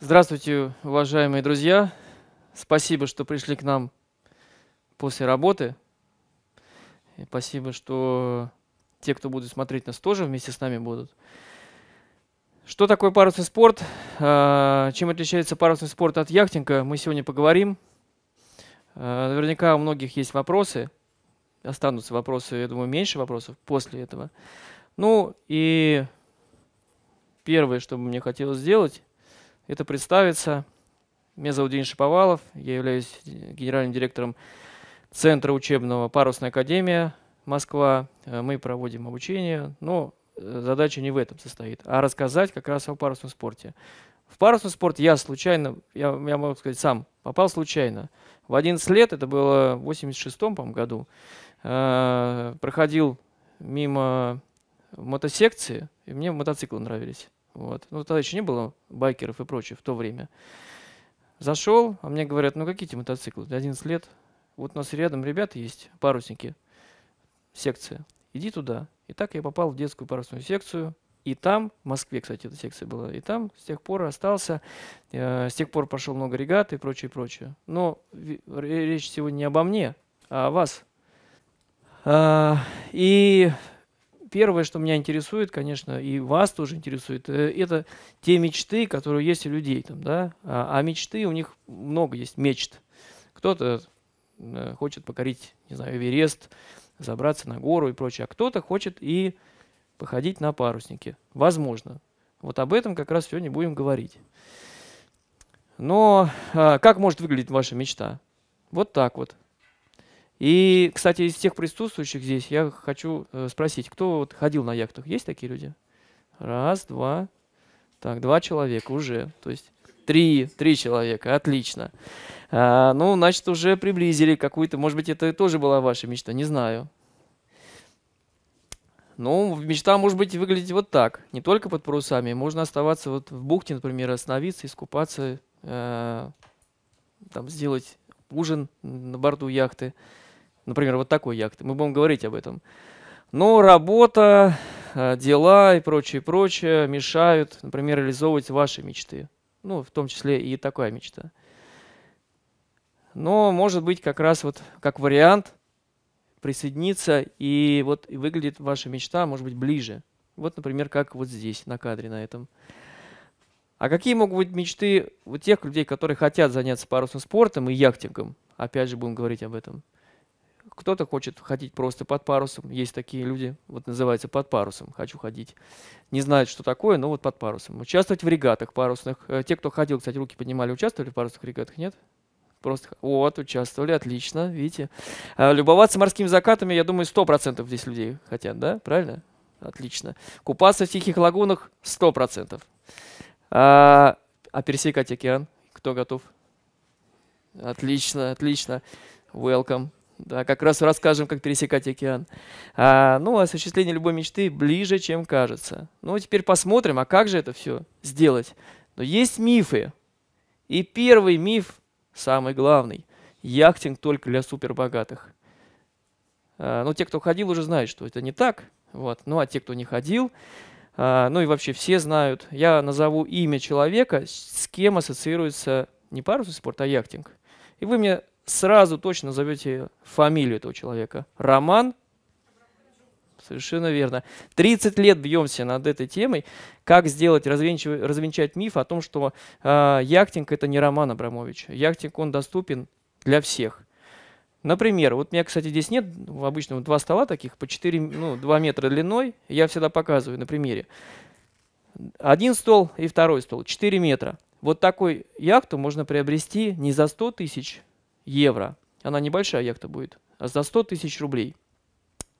Здравствуйте, уважаемые друзья. Спасибо, что пришли к нам после работы. И спасибо, что те, кто будут смотреть нас, тоже вместе с нами будут. Что такое парусный спорт? А, чем отличается парусный спорт от яхтинга, мы сегодня поговорим. А, наверняка у многих есть вопросы. Останутся вопросы, я думаю, меньше вопросов после этого. Ну и первое, что бы мне хотелось сделать, это представиться. Меня зовут Денис Шиповалов, я являюсь генеральным директором Центра учебного «Парусная академия Москва». Э, мы проводим обучение, но э, задача не в этом состоит, а рассказать как раз о парусном спорте. В парусный спорт я случайно, я, я могу сказать, сам попал случайно. В 11 лет, это было в 86-м, году, э, проходил мимо мотосекции, и мне мотоциклы нравились. Вот. Ну, тогда еще не было байкеров и прочее в то время. Зашел, а мне говорят, ну какие эти мотоциклы? 11 лет. Вот у нас рядом ребята есть, парусники, секция. Иди туда. И так я попал в детскую парусную секцию. И там, в Москве, кстати, эта секция была, и там с тех пор остался, э, с тех пор пошел много регат и прочее, прочее. Но речь сегодня не обо мне, а о вас. А, и первое, что меня интересует, конечно, и вас тоже интересует, э, это те мечты, которые есть у людей. Там, да? А, а мечты, у них много есть мечт. Кто-то э, хочет покорить, не знаю, Эверест, забраться на гору и прочее, а кто-то хочет и походить на паруснике. Возможно. Вот об этом как раз сегодня будем говорить. Но а, как может выглядеть ваша мечта? Вот так вот. И, кстати, из тех присутствующих здесь я хочу э, спросить, кто вот ходил на яхтах? Есть такие люди? Раз, два. Так, два человека уже. То есть три, три человека. Отлично. А, ну, значит, уже приблизили какую-то. Может быть, это тоже была ваша мечта, не знаю. Ну, мечта может быть выглядеть вот так. Не только под парусами. Можно оставаться вот в бухте, например, остановиться, искупаться, э, там, сделать ужин на борту яхты например, вот такой яхты, мы будем говорить об этом. Но работа, э, дела и прочее, прочее мешают, например, реализовывать ваши мечты. Ну, в том числе и такая мечта. Но может быть как раз вот как вариант присоединиться, и вот выглядит ваша мечта, может быть, ближе. Вот, например, как вот здесь, на кадре на этом. А какие могут быть мечты у тех людей, которые хотят заняться парусным спортом и яхтингом? Опять же, будем говорить об этом кто-то хочет ходить просто под парусом. Есть такие люди, вот называется под парусом, хочу ходить. Не знают, что такое, но вот под парусом. Участвовать в регатах парусных. Э, те, кто ходил, кстати, руки поднимали, участвовали в парусных регатах, нет? Просто вот, участвовали, отлично, видите. А любоваться морскими закатами, я думаю, 100% здесь людей хотят, да? Правильно? Отлично. Купаться в тихих лагунах 100%. А, а пересекать океан? Кто готов? Отлично, отлично. Welcome. Да, как раз расскажем, как пересекать океан. А, ну, осуществление любой мечты ближе, чем кажется. Ну, теперь посмотрим, а как же это все сделать. Но есть мифы. И первый миф, самый главный. Яхтинг только для супербогатых. А, ну, те, кто ходил, уже знают, что это не так. Вот. Ну, а те, кто не ходил, а, ну и вообще все знают. Я назову имя человека, с кем ассоциируется не парусный спорт, а яхтинг. И вы мне сразу точно назовете фамилию этого человека. Роман Совершенно верно. 30 лет бьемся над этой темой. Как сделать, развенчать миф о том, что э, а, яхтинг это не Роман Абрамович. Яхтинг он доступен для всех. Например, вот у меня, кстати, здесь нет обычно два стола таких по 4, ну, 2 метра длиной. Я всегда показываю на примере. Один стол и второй стол, 4 метра. Вот такой яхту можно приобрести не за 100 тысяч, евро. Она небольшая яхта будет, а за 100 тысяч рублей.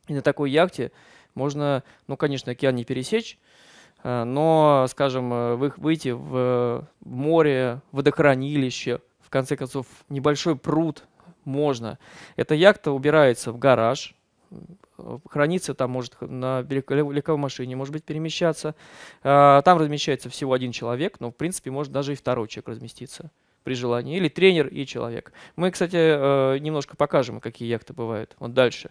И на такой яхте можно, ну, конечно, океан не пересечь, э, но, скажем, э, выйти в море, водохранилище, в конце концов, небольшой пруд можно. Эта яхта убирается в гараж, э, хранится там, может на легковой машине, может быть, перемещаться. А, там размещается всего один человек, но, в принципе, может даже и второй человек разместиться при желании, или тренер и человек. Мы, кстати, э, немножко покажем, какие яхты бывают. Вот дальше.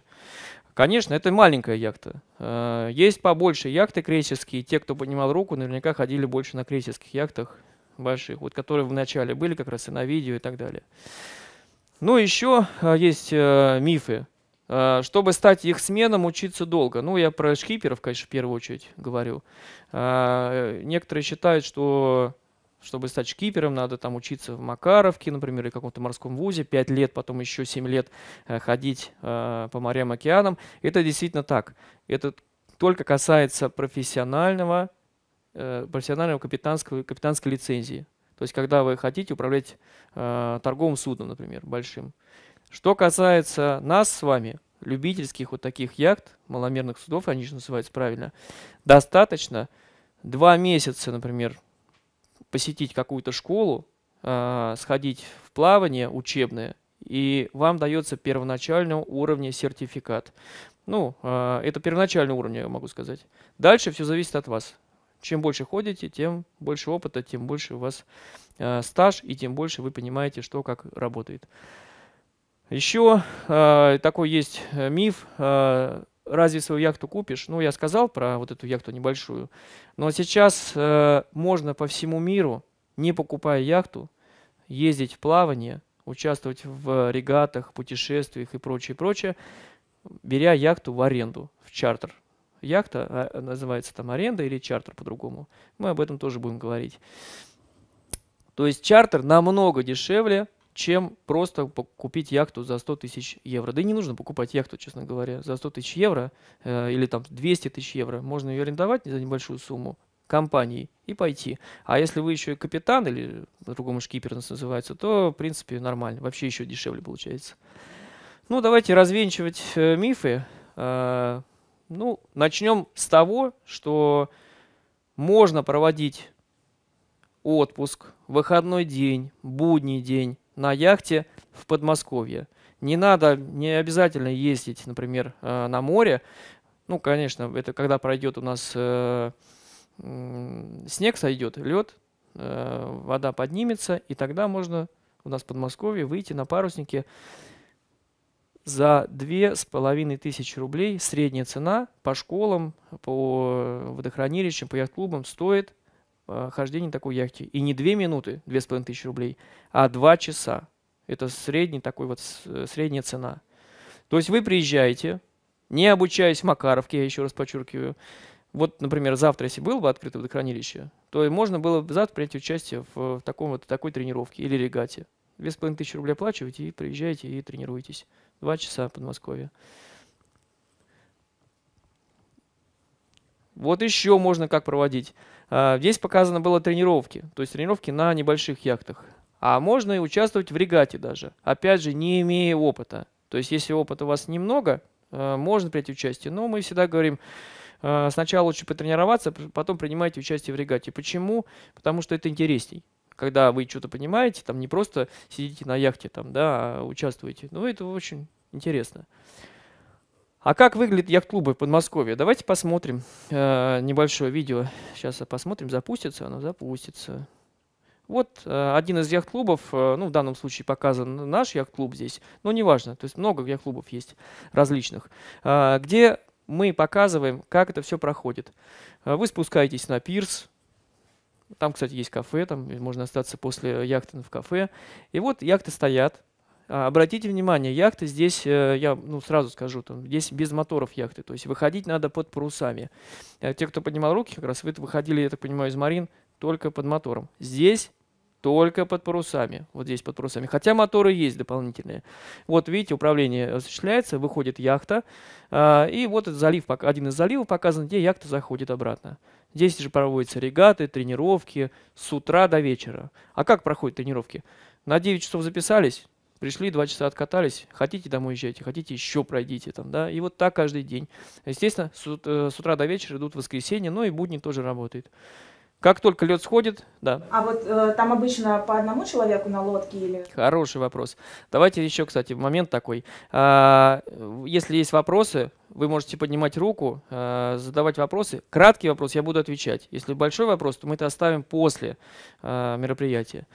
Конечно, это маленькая яхта. Э, есть побольше яхты крейсерские. Те, кто поднимал руку, наверняка ходили больше на крейсерских яхтах больших, вот которые в начале были как раз и на видео и так далее. Ну, еще э, есть мифы. Чтобы стать их сменом, учиться долго. Ну, я про шкиперов, конечно, в первую очередь говорю. Некоторые считают, что чтобы стать шкипером, надо там учиться в Макаровке, например, или каком-то морском вузе, 5 лет, потом еще 7 лет э, ходить э, по морям, океанам. Это действительно так. Это только касается профессионального, э, профессионального капитанского, капитанской лицензии. То есть, когда вы хотите управлять торговым судном, например, большим. Что касается нас с вами, любительских вот таких яхт, маломерных судов, они же называются правильно, достаточно 2 месяца, например, посетить какую-то школу, э, сходить в плавание учебное, и вам дается первоначального уровня сертификат. Ну, э, это первоначальный уровень, я могу сказать. Дальше все зависит от вас. Чем больше ходите, тем больше опыта, тем больше у вас э, стаж, и тем больше вы понимаете, что как работает. Еще э, такой есть э, миф. Э, разве свою яхту купишь? Ну, я сказал про вот эту яхту небольшую. Но сейчас э, можно по всему миру, не покупая яхту, ездить в плавание, участвовать в регатах, путешествиях и прочее, прочее, беря яхту в аренду, в чартер. Яхта а, называется там аренда или чартер по-другому. Мы об этом тоже будем говорить. То есть чартер намного дешевле, чем просто купить яхту за 100 тысяч евро. Да и не нужно покупать яхту, честно говоря, за 100 тысяч евро э, или там 200 тысяч евро. Можно ее арендовать за небольшую сумму компании и пойти. А если вы еще и капитан или по-другому шкипер нас называется, то, в принципе, нормально. Вообще еще дешевле получается. Ну, давайте развенчивать э, мифы. Э, ну, начнем с того, что можно проводить отпуск, выходной день, будний день, на яхте в Подмосковье. Не надо, не обязательно ездить, например, э, на море. Ну, конечно, это когда пройдет у нас э, снег сойдет, лед, э, вода поднимется, и тогда можно у нас в Подмосковье выйти на паруснике за две с половиной тысячи рублей средняя цена по школам, по водохранилищам, по яхт-клубам стоит а, хождение такой яхте. И не две минуты, две с половиной тысячи рублей, а два часа. Это средний такой вот, э, средняя цена. То есть вы приезжаете, не обучаясь Макаровке, я еще раз подчеркиваю, вот, например, завтра, если было бы открыто водохранилище, то можно было бы завтра принять участие в, в таком вот, такой тренировке или регате. Две с половиной тысячи рублей оплачиваете и приезжаете и тренируетесь. Два часа в Подмосковье. Вот еще можно как проводить. А, здесь показано было тренировки, то есть тренировки на небольших яхтах. А можно и участвовать в регате даже, опять же, не имея опыта. То есть, если опыта у вас немного, а, можно принять участие. Но мы всегда говорим, а, сначала лучше потренироваться, потом принимайте участие в регате. Почему? Потому что это интересней. Когда вы что-то понимаете, там не просто сидите на яхте, там, да, а участвуете. Ну, это очень интересно. А как выглядят яхт-клубы в Подмосковье? Давайте посмотрим э, небольшое видео. Сейчас посмотрим, запустится оно, запустится. Вот э, один из яхт-клубов, э, ну в данном случае показан наш яхт-клуб здесь, но неважно, то есть много яхт-клубов есть различных, э, где мы показываем, как это все проходит. Э, вы спускаетесь на пирс, там, кстати, есть кафе, там можно остаться после яхты в кафе. И вот яхты стоят, а, обратите внимание, яхты здесь, э, я ну, сразу скажу, там, здесь без моторов яхты, то есть выходить надо под парусами. Э, те, кто поднимал руки, как раз вы выходили, я так понимаю, из марин только под мотором. Здесь только под парусами. Вот здесь под парусами. Хотя моторы есть дополнительные. Вот видите, управление осуществляется, выходит яхта. А, и вот этот залив, один из заливов показан, где яхта заходит обратно. Здесь же проводятся регаты, тренировки с утра до вечера. А как проходят тренировки? На 9 часов записались, Пришли, два часа откатались, хотите домой езжайте, хотите еще пройдите там, да, и вот так каждый день. Естественно, с, э, с утра до вечера идут воскресенья, но ну и будни тоже работает. Как только лед сходит, да. А вот э, там обычно по одному человеку на лодке или? Хороший вопрос. Давайте еще, кстати, момент такой. А, если есть вопросы, вы можете поднимать руку, а, задавать вопросы. Краткий вопрос я буду отвечать. Если большой вопрос, то мы это оставим после а, мероприятия.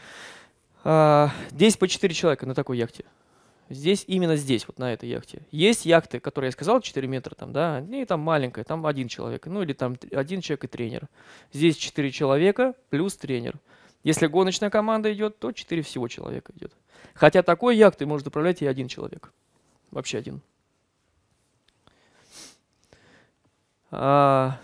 А, здесь по 4 человека на такой яхте. Здесь, именно здесь, вот на этой яхте. Есть яхты, которые я сказал, 4 метра там, да, и там маленькая, там один человек, ну или там один человек и тренер. Здесь 4 человека плюс тренер. Если гоночная команда идет, то 4 всего человека идет. Хотя такой яхтой может управлять и один человек. Вообще один. А,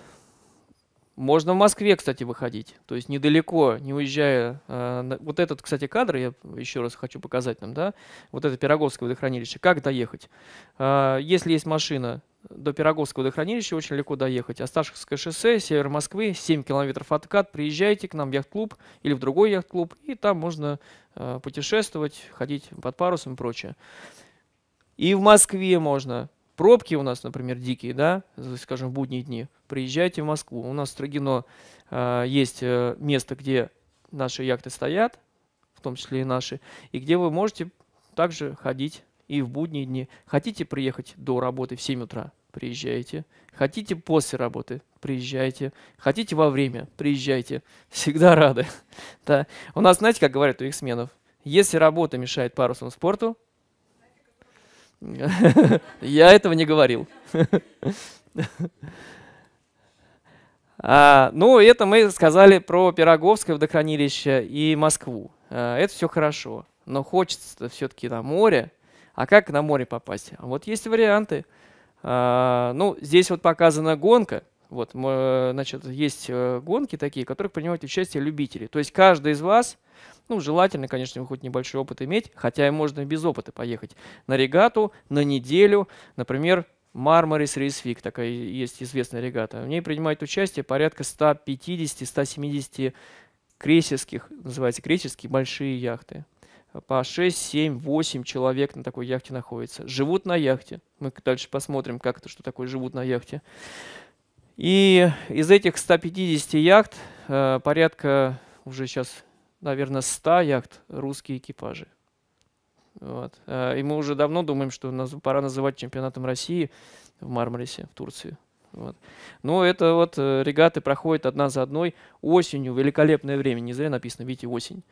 можно в Москве, кстати, выходить, то есть недалеко, не уезжая. Э, вот этот, кстати, кадр я еще раз хочу показать нам, да, вот это Пироговское водохранилище, как доехать. А, если есть машина, до Пироговского водохранилища очень легко доехать. Осташевское шоссе, север Москвы, 7 километров откат. Приезжайте к нам в яхт-клуб или в другой яхт-клуб, и там можно э, путешествовать, ходить под парусом и прочее. И в Москве можно Пробки у нас, например, дикие, да, скажем, в будние дни. Приезжайте в Москву. У нас в Строгино э, есть э, место, где наши яхты стоят, в том числе и наши, и где вы можете также ходить и в будние дни. Хотите приехать до работы в 7 утра? Приезжайте. Хотите после работы? Приезжайте. Хотите во время? Приезжайте. Всегда рады. Да. У нас, знаете, как говорят у их сменов, если работа мешает парусному спорту, Я этого не говорил. А, ну, это мы сказали про Пироговское водохранилище и Москву. А, это все хорошо, но хочется все-таки на море. А как на море попасть? А вот есть варианты. А, ну, здесь вот показана гонка – вот, значит, есть э, гонки такие, в которых принимают участие любители. То есть каждый из вас, ну, желательно, конечно, хоть небольшой опыт иметь, хотя и можно без опыта поехать на регату, на неделю, например, Мармарис Рейсвик, такая есть известная регата. В ней принимает участие порядка 150-170 крейсерских, называется крейсерские большие яхты. По 6, 7, 8 человек на такой яхте находится. Живут на яхте. Мы дальше посмотрим, как это, что такое живут на яхте. И из этих 150 яхт э, порядка уже сейчас, наверное, 100 яхт русские экипажи. Вот. Э, и мы уже давно думаем, что нас пора называть чемпионатом России в Мармарисе, в Турции. Вот. Но ну, это вот э, регаты проходят одна за одной осенью, великолепное время, не зря написано, видите, осень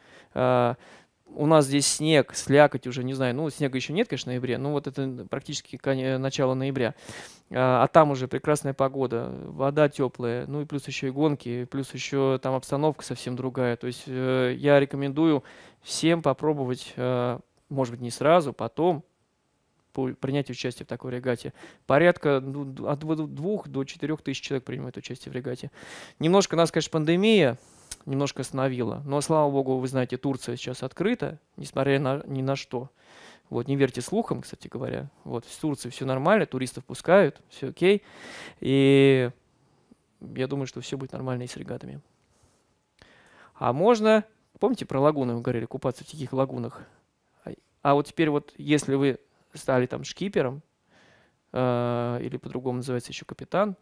у нас здесь снег, слякоть уже, не знаю, ну, снега еще нет, конечно, в ноябре, но вот это практически э, начало ноября. А, а, там уже прекрасная погода, вода теплая, ну и плюс еще и гонки, плюс еще там обстановка совсем другая. То есть э, я рекомендую всем попробовать, э, может быть, не сразу, потом, по принятию участия в такой регате. Порядка ну, от двух до четырех тысяч человек принимают участие в регате. Немножко нас, конечно, пандемия немножко остановила, но, слава богу, вы знаете, Турция сейчас открыта, несмотря на, ни на что. Вот, не верьте слухам, кстати говоря. Вот, в Турции все нормально, туристов пускают, все окей. И я думаю, что все будет нормально и с регатами. А можно, помните, про лагуны мы говорили, купаться в таких лагунах? А, а вот теперь вот, если вы стали там шкипером, э, или по-другому называется еще капитан,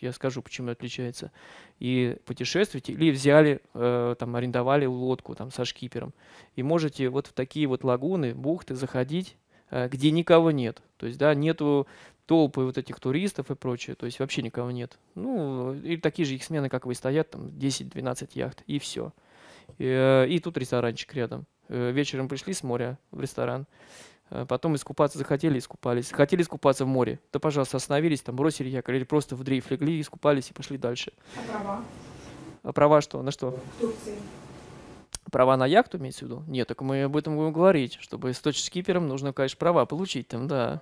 я скажу, почему отличается, и путешествуете, или взяли, э, там, арендовали лодку там, со шкипером, и можете вот в такие вот лагуны, бухты заходить, э, где никого нет, то есть, да, нету толпы вот этих туристов и прочее, то есть вообще никого нет. Ну, и такие же их смены, как вы, стоят, там 10-12 яхт, и все. И, э, и тут ресторанчик рядом. Э, вечером пришли с моря в ресторан. Э, потом искупаться захотели, искупались. Хотели искупаться в море, да, пожалуйста, остановились, там бросили якорь или просто в дрейф легли, искупались и пошли дальше. А права? А права что? На что? В Турции. Права на яхту, имеется в виду? Нет, так мы об этом будем говорить. Чтобы стать скипером нужно, конечно, права получить там, да.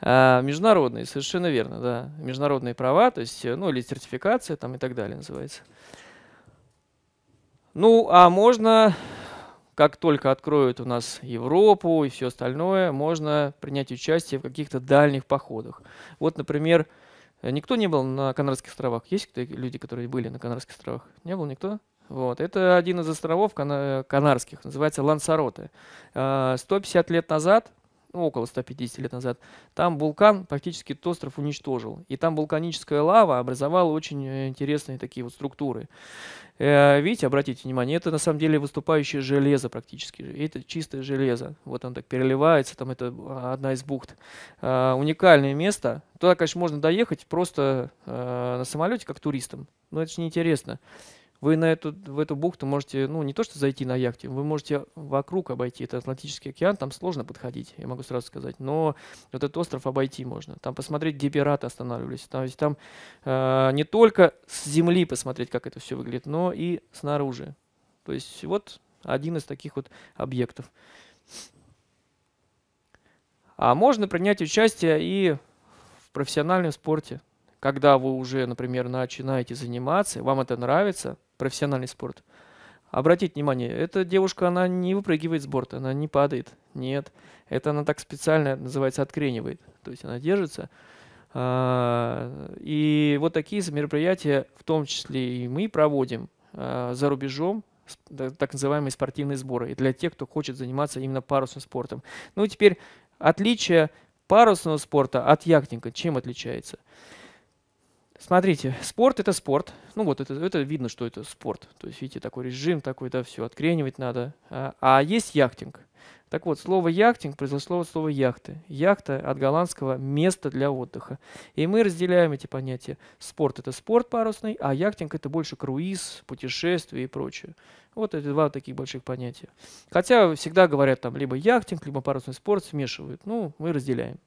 А, международные, совершенно верно, да. Международные права, то есть, э, ну, или сертификация там и так далее называется. Ну, а можно как только откроют у нас Европу и все остальное, можно принять участие в каких-то дальних походах. Вот, например, никто не был на Канарских островах. Есть люди, которые были на Канарских островах? Не был никто? Вот. Это один из островов Кана- Канарских, называется Лансароте. А, 150 лет назад ну, около 150 лет назад, там вулкан практически этот остров уничтожил. И там вулканическая лава образовала очень э, интересные такие вот структуры. Э, видите, обратите внимание, это на самом деле выступающее железо практически. Это чистое железо. Вот оно так переливается, там это а, одна из бухт. А, уникальное место. Туда, конечно, можно доехать просто э, на самолете, как туристам. Но это же неинтересно. интересно. Вы на эту, в эту бухту можете, ну, не то что зайти на яхте, вы можете вокруг обойти. Это Атлантический океан, там сложно подходить, я могу сразу сказать. Но вот этот остров обойти можно. Там посмотреть, где пираты останавливались. Там, есть, там э, не только с земли посмотреть, как это все выглядит, но и снаружи. То есть вот один из таких вот объектов. А можно принять участие и в профессиональном спорте когда вы уже, например, начинаете заниматься, вам это нравится, профессиональный спорт, обратите внимание, эта девушка, она не выпрыгивает с борта, она не падает, нет. Это она так специально, называется, откренивает, то есть она держится. А, и вот такие мероприятия, в том числе и мы проводим а, за рубежом, так называемые спортивные сборы, и для тех, кто хочет заниматься именно парусным спортом. Ну и теперь отличие парусного спорта от яхтинга чем отличается? Смотрите, спорт это спорт. Ну вот это, это видно, что это спорт. То есть, видите, такой режим, такой, да, все, откренивать надо. А, а есть яхтинг. Так вот, слово яхтинг произошло от слова яхты. Яхта от голландского место для отдыха. И мы разделяем эти понятия. Спорт это спорт парусный, а яхтинг это больше круиз, путешествие и прочее. Вот эти два таких больших понятия. Хотя всегда говорят там либо яхтинг, либо парусный спорт смешивают. Ну, мы разделяем.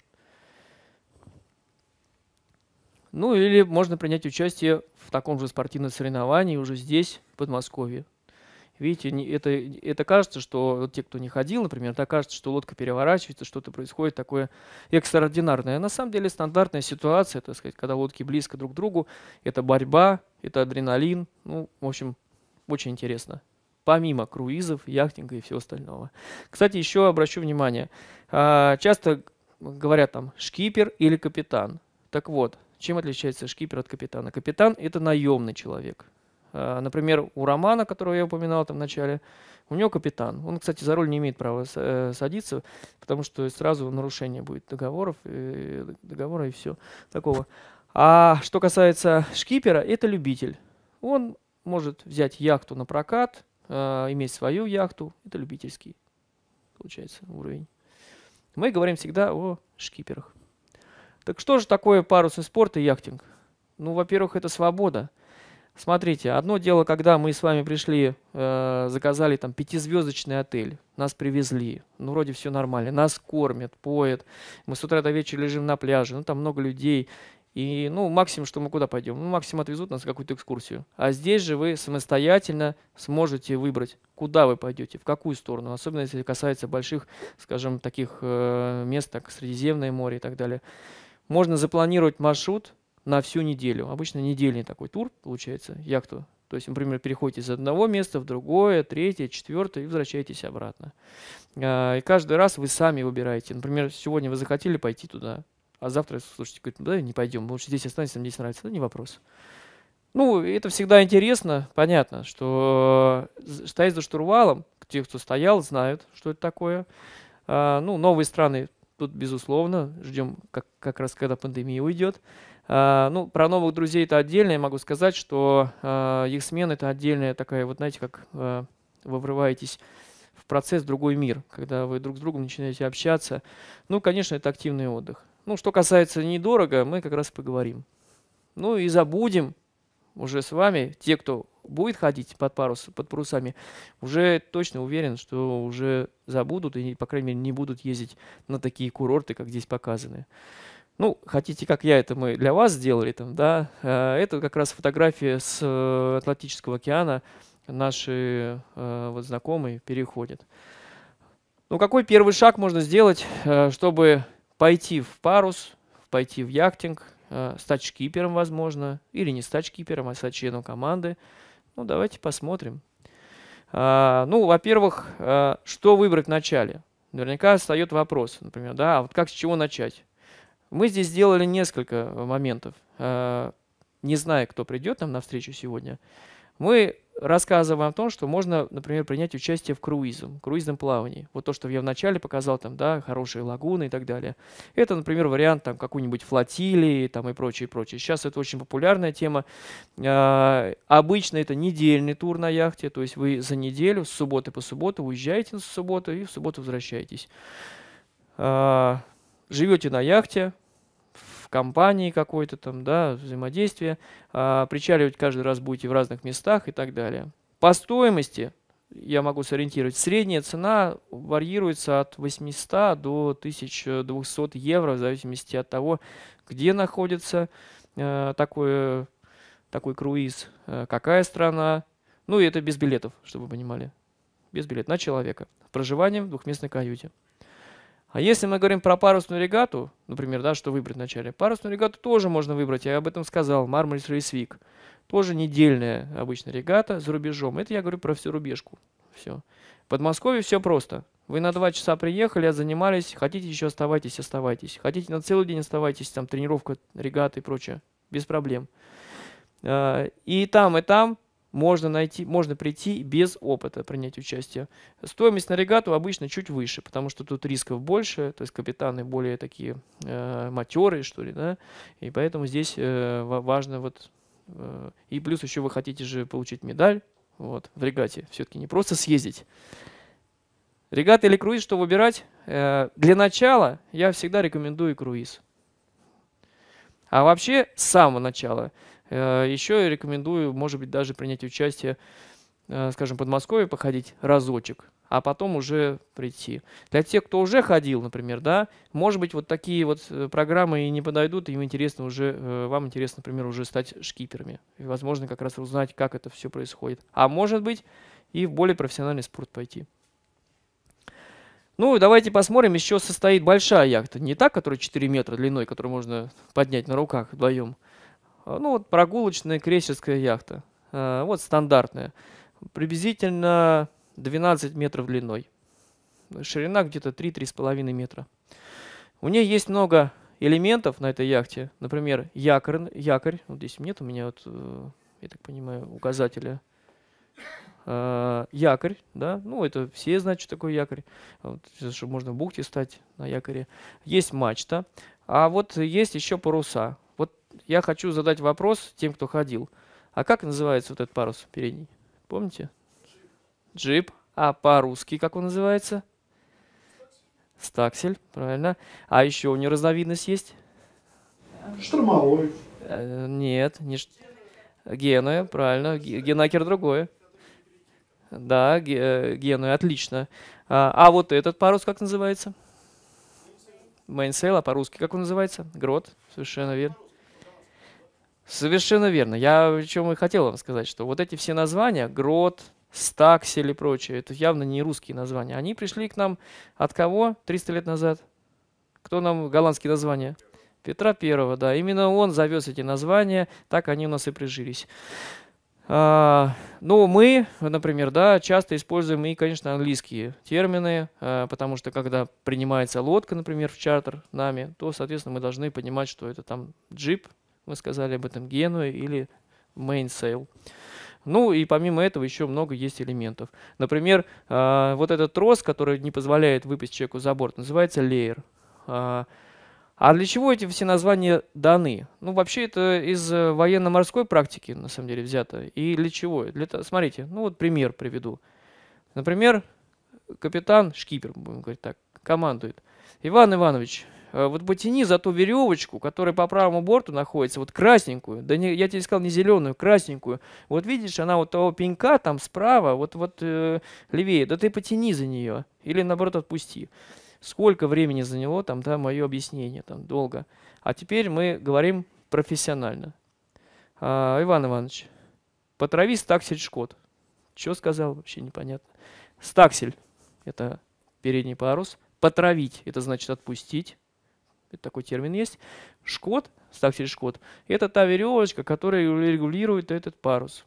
Ну или можно принять участие в таком же спортивном соревновании уже здесь, в Подмосковье. Видите, это, это кажется, что вот те, кто не ходил, например, так кажется, что лодка переворачивается, что-то происходит такое экстраординарное. На самом деле стандартная ситуация, так сказать, когда лодки близко друг к другу, это борьба, это адреналин, ну, в общем, очень интересно. Помимо круизов, яхтинга и всего остального. Кстати, еще обращу внимание, а, часто говорят там шкипер или капитан. Так вот, чем отличается шкипер от капитана? Капитан – это наемный человек. А, например, у Романа, которого я упоминал там в начале, у него капитан. Он, кстати, за руль не имеет права э, садиться, потому что сразу нарушение будет договоров, и э, договора и все такого. А что касается шкипера, это любитель. Он может взять яхту на прокат, а, иметь свою яхту. Это любительский, получается, уровень. Мы говорим всегда о шкиперах. Так что же такое парусный спорт и яхтинг? Ну, во-первых, это свобода. Смотрите, одно дело, когда мы с вами пришли, э, заказали там пятизвездочный отель, нас привезли, ну вроде все нормально, нас кормят, поят, мы с утра до вечера лежим на пляже, ну там много людей, и ну максимум, что мы куда пойдем, ну максимум отвезут нас на какую-то экскурсию. А здесь же вы самостоятельно сможете выбрать, куда вы пойдете, в какую сторону, особенно если касается больших, скажем, таких э, мест, как Средиземное море и так далее. Можно запланировать маршрут на всю неделю. Обычно недельный такой тур получается, яхту. То есть, например, переходите из одного места в другое, третье, четвертое и возвращаетесь обратно. А, и каждый раз вы сами выбираете. Например, сегодня вы захотели пойти туда, а завтра, слушайте, говорит, да, не пойдем, лучше здесь останется, нам здесь нравится. Да ну, не вопрос. Ну, это всегда интересно, понятно, что э, стоять за штурвалом, те, кто стоял, знают, что это такое. А, ну, новые страны тут, безусловно, ждем, как, как раз когда пандемия уйдет. А, ну, про новых друзей это отдельно. Я могу сказать, что а, их смена это отдельная такая, вот знаете, как а, вы врываетесь в процесс другой мир, когда вы друг с другом начинаете общаться. Ну, конечно, это активный отдых. Ну, что касается недорого, мы как раз поговорим. Ну и забудем уже с вами, те, кто будет ходить под, парус, под парусами, уже точно уверен, что уже забудут и, по крайней мере, не будут ездить на такие курорты, как здесь показаны. Ну, хотите, как я это мы для вас сделали, там, да, э, это как раз фотография с э, Атлантического океана, наши э, вот знакомые переходят. Ну, какой первый шаг можно сделать, чтобы пойти в парус, пойти в яхтинг, э, стать шкипером, возможно, или не стать шкипером, а стать членом команды. Ну, давайте посмотрим. А, ну, во-первых, а, что выбрать вначале? Наверняка встает вопрос, например, да, а вот как с чего начать? Мы здесь сделали несколько моментов. А, не зная, кто придет нам навстречу сегодня, мы рассказываем о том, что можно, например, принять участие в круизом, круизном плавании. Вот то, что я вначале показал, там, да, хорошие лагуны и так далее. Это, например, вариант там какой-нибудь флотилии там и прочее, прочее. Сейчас это очень популярная тема. А, обычно это недельный тур на яхте, то есть вы за неделю с субботы по субботу уезжаете с субботы и в субботу возвращаетесь. А, живете на яхте, компании какой-то там, да, взаимодействие, а, причаливать каждый раз будете в разных местах и так далее. По стоимости я могу сориентировать. Средняя цена варьируется от 800 до 1200 евро, в зависимости от того, где находится э, такой, такой круиз, э, какая страна. Ну и это без билетов, чтобы вы понимали. Без билета на человека. Проживание в двухместной каюте. А если мы говорим про парусную регату, например, да, что выбрать вначале, парусную регату тоже можно выбрать, я об этом сказал, Мармарис Рейсвик. Тоже недельная обычная регата за рубежом. Это я говорю про всю рубежку. Все. В Подмосковье все просто. Вы на два часа приехали, а занимались, хотите еще оставайтесь, оставайтесь. Хотите на целый день оставайтесь, там тренировка, регаты и прочее, без проблем. А, и там, и там можно найти, можно прийти без опыта принять участие. Стоимость на регату обычно чуть выше, потому что тут рисков больше, то есть капитаны более такие э, матерые, что ли, да, и поэтому здесь э, важно вот, э, и плюс еще вы хотите же получить медаль, вот, в регате, все-таки не просто съездить. регаты или круиз, что выбирать? Э, для начала я всегда рекомендую круиз. А вообще, с самого начала, Э, Еще рекомендую, может быть, даже принять участие, э, скажем, в Подмосковье походить разочек, а потом уже прийти. Для тех, кто уже ходил, например, да, может быть, вот такие вот э, программы и не подойдут, им интересно уже, вам интересно, например, уже стать шкиперами. И, возможно, как раз узнать, как это все происходит. А может быть, и в более профессиональный спорт пойти. Ну, давайте посмотрим, из чего состоит большая яхта. Не та, которая 4 метра длиной, которую можно поднять на руках вдвоем, Э, ну, вот прогулочная крещеская яхта. Э, вот стандартная. Приблизительно 12 метров длиной. Ширина где-то 3-3,5 метра. У нее есть много элементов на этой яхте. Например, якорь. якорь. Вот здесь нет у меня, вот, э, я так понимаю, указателя. Якорь, да, ну это все знают, что такое якорь, вот, чтобы можно в бухте стать на якоре. Есть мачта, а вот есть еще паруса я хочу задать вопрос тем, кто ходил. А как называется вот этот парус передний? Помните? Джип. А по-русски как он называется? Стаксель, правильно. А еще у него разновидность есть? Штормовой. Э, нет, не ш... Гены, правильно. Генакер другое. Да, э, гены, отлично. А, а вот этот парус как называется? Мейнсейл, а по-русски как он называется? Грот, совершенно верно. Совершенно верно. Я о чем и хотел вам сказать, что вот эти все названия, грот, стаксель и прочее, это явно не русские названия. Они пришли к нам от кого 300 лет назад? Кто нам голландские названия? Петра Первого, да. Именно он завез эти названия, так они у нас и прижились. А, ну, мы, например, да, часто используем и, конечно, английские термины, а, потому что когда принимается лодка, например, в чартер нами, то, соответственно, мы должны понимать, что это там джип, мы сказали об этом Генуе или Mainsail. Ну и помимо этого еще много есть элементов. Например, а, вот этот трос, который не позволяет выпасть человеку за борт, называется леер. А, а для чего эти все названия даны? Ну, вообще, это из э, военно-морской практики, на самом деле, взято. И для чего? Для, смотрите, ну вот пример приведу. Например, капитан, шкипер, будем говорить так, командует. Иван Иванович, Э, вот потяни за ту веревочку, которая по правому борту находится, вот красненькую, да не, я тебе сказал не зеленую, красненькую, вот видишь, она вот того пенька там справа, вот, вот э, левее, да ты потяни за нее, или наоборот отпусти. Сколько времени заняло там, да, мое объяснение, там, долго. А теперь мы говорим профессионально. А, Иван Иванович, потрави стаксель Шкот. Что сказал, вообще непонятно. Стаксель – это передний парус. Потравить – это значит отпустить такой термин есть, шкот, стаксель шкот, это та веревочка, которая регулирует этот парус.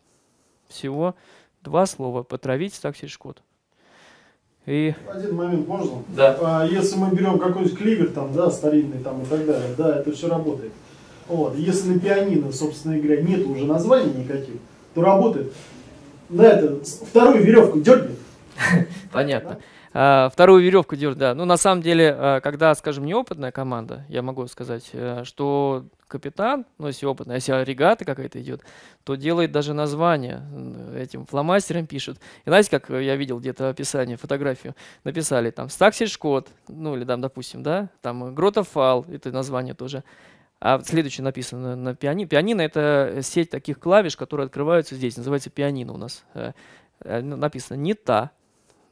Всего два слова. Потравить стаксель шкот. И... Один момент можно? Да. А если мы берем какой-нибудь кливер там, да, старинный там и так далее, да, это все работает. Вот. Если на пианино, собственно говоря, нет уже названий никаких, то работает. На это вторую веревку дергает. Понятно. Да? А, вторую веревку держит, да. Ну, на самом деле, а, когда, скажем, неопытная команда, я могу сказать, э, что капитан, ну, если опытная если регата какая-то идет, то делает даже название этим фломастером пишет. И знаете, как э, я видел где-то описание, фотографию, написали там Стаксельшкот, ну, или там, допустим, да, там Гротофал, это название тоже. А следующее написано на пианино. Пианино — это сеть таких клавиш, которые открываются здесь. Называется пианино у нас. Э, написано не та,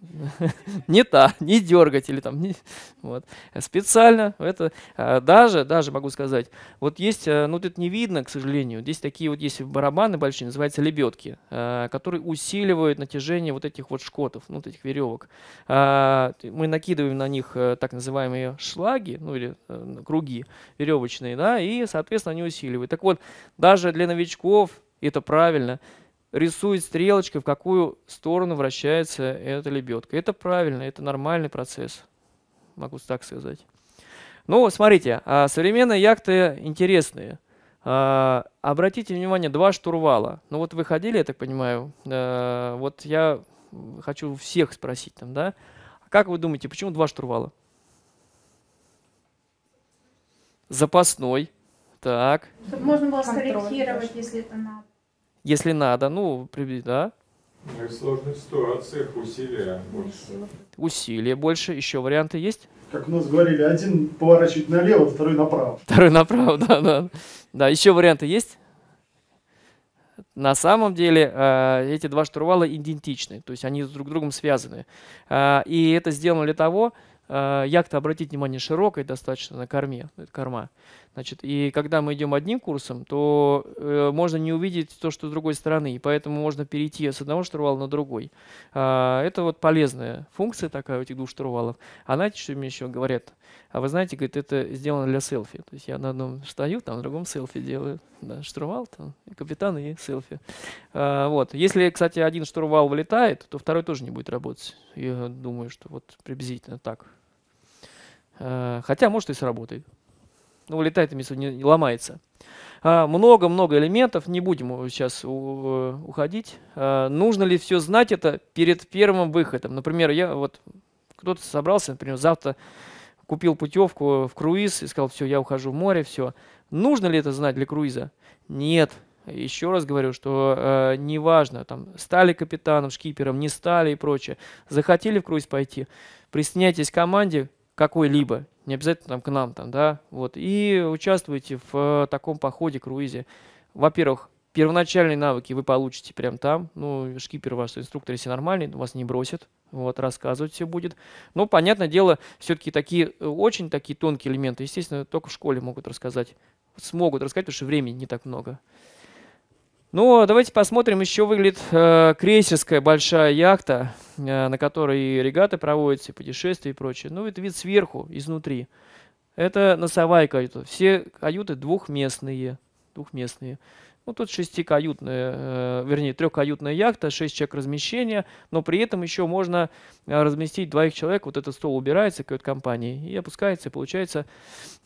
не та, не дергать или там, не, вот. Специально это а, даже, даже могу сказать, вот есть, э, ну тут не видно, к сожалению, здесь такие вот есть барабаны большие, называются лебедки, а, которые усиливают натяжение вот этих вот шкотов, ну вот этих веревок. А, мы накидываем на них э, так называемые шлаги, ну или э, круги веревочные, да, и, соответственно, они усиливают. Так вот, даже для новичков это правильно – рисует стрелочкой, в какую сторону вращается эта лебедка. Это правильно, это нормальный процесс, могу так сказать. Ну, смотрите, а, современные яхты интересные. А, обратите внимание, два штурвала. Ну вот вы ходили, я так понимаю, э, вот я хочу всех спросить там, да? Как вы думаете, почему два штурвала? Запасной. Так. Чтобы можно было Контроль, скорректировать, если это надо если надо, ну, да. Ну, в сложных ситуациях усилия больше. Усилия больше, еще варианты есть? Как у нас говорили, один поворачивает налево, второй направо. Второй направо, да, да. Да, еще варианты есть? На самом деле а, эти два штурвала идентичны, то есть они друг с другом связаны. А, и это сделано для того, чтобы Э, як-то обратить внимание, широкая достаточно на корме, это корма. Значит, и когда мы идем одним курсом, то э, можно не увидеть то, что с другой стороны, и поэтому можно перейти с одного штурвала на другой. Э, это вот полезная функция такая у этих двух штурвалов. А знаете, что мне еще говорят? А вы знаете, говорит, это сделано для селфи. То есть я на одном стою, там на другом селфи делаю. Да, штурвал, там, и капитан и селфи. Э, вот. Если, кстати, один штурвал вылетает, то второй тоже не будет работать. Я думаю, что вот приблизительно так. Э, хотя, может, и сработает. Но ну, вылетает имеется не ломается. Э, много-много элементов, не будем сейчас э, уходить. Нужно ли все знать это перед первым выходом? Например, я вот кто-то собрался, например, завтра купил путевку в круиз и сказал, все, я ухожу в море, все. Нужно ли это знать для круиза? Нет. Еще раз говорю, что э, неважно, там, стали капитаном, шкипером, не стали и прочее. Захотели в круиз пойти, присоединяйтесь к команде, какой-либо, не обязательно там к нам, там, да, вот, и участвуйте в э, таком походе, круизе. Во-первых, первоначальные навыки вы получите прямо там, ну, шкипер ваш, инструктор, если нормальный, вас не бросит, вот, рассказывать все будет. Но, понятное дело, все-таки такие, э, очень такие тонкие элементы, естественно, только в школе могут рассказать, смогут рассказать, потому что времени не так много. Ну, а давайте посмотрим, еще выглядит э, крейсерская большая яхта, э, на которой регаты проводятся, и путешествия и прочее. Ну, это вид сверху, изнутри. Это носовая каюта. Все каюты двухместные. Двухместные. Ну, тут шестикаютная, э, вернее, трехкаютная яхта, шесть человек размещения, но при этом еще можно э, разместить двоих человек, вот этот стол убирается какой-то компании и опускается, и получается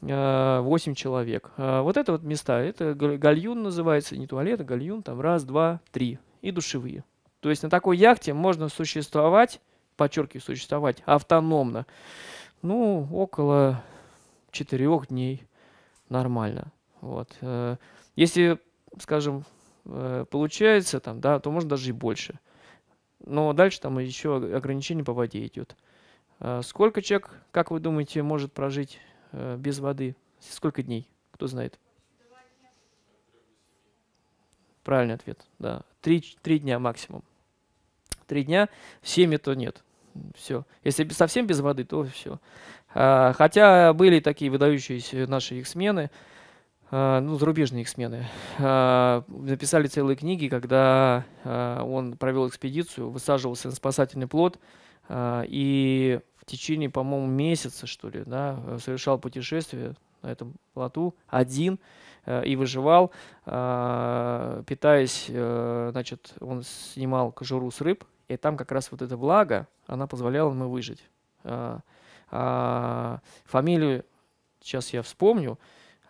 8 э, человек. Вот это вот места, это гальюн называется, не туалет, а гальюн, там раз, два, три, и душевые. То есть на такой яхте можно существовать, подчеркиваю, существовать автономно, ну, около четырех дней нормально. Вот. Если скажем, э, получается, там, да, то можно даже и больше. Но дальше там еще ограничение по воде идет. А сколько человек, как вы думаете, может прожить э, без воды? Сколько дней? Кто знает? Правильный ответ, да. Три, три дня максимум. Три дня, семьи то нет. Все. Если совсем без воды, то все. А, хотя были такие выдающиеся наши их смены – Э, ну, зарубежные их смены э, написали целые книги, когда э, он провел экспедицию, высаживался на спасательный плод и в течение, по-моему, месяца, что ли, да, совершал путешествие на этом плоту один и выживал, питаясь, значит, он снимал кожуру с рыб, и там как раз вот эта влага, она позволяла ему выжить. А фамилию сейчас я вспомню,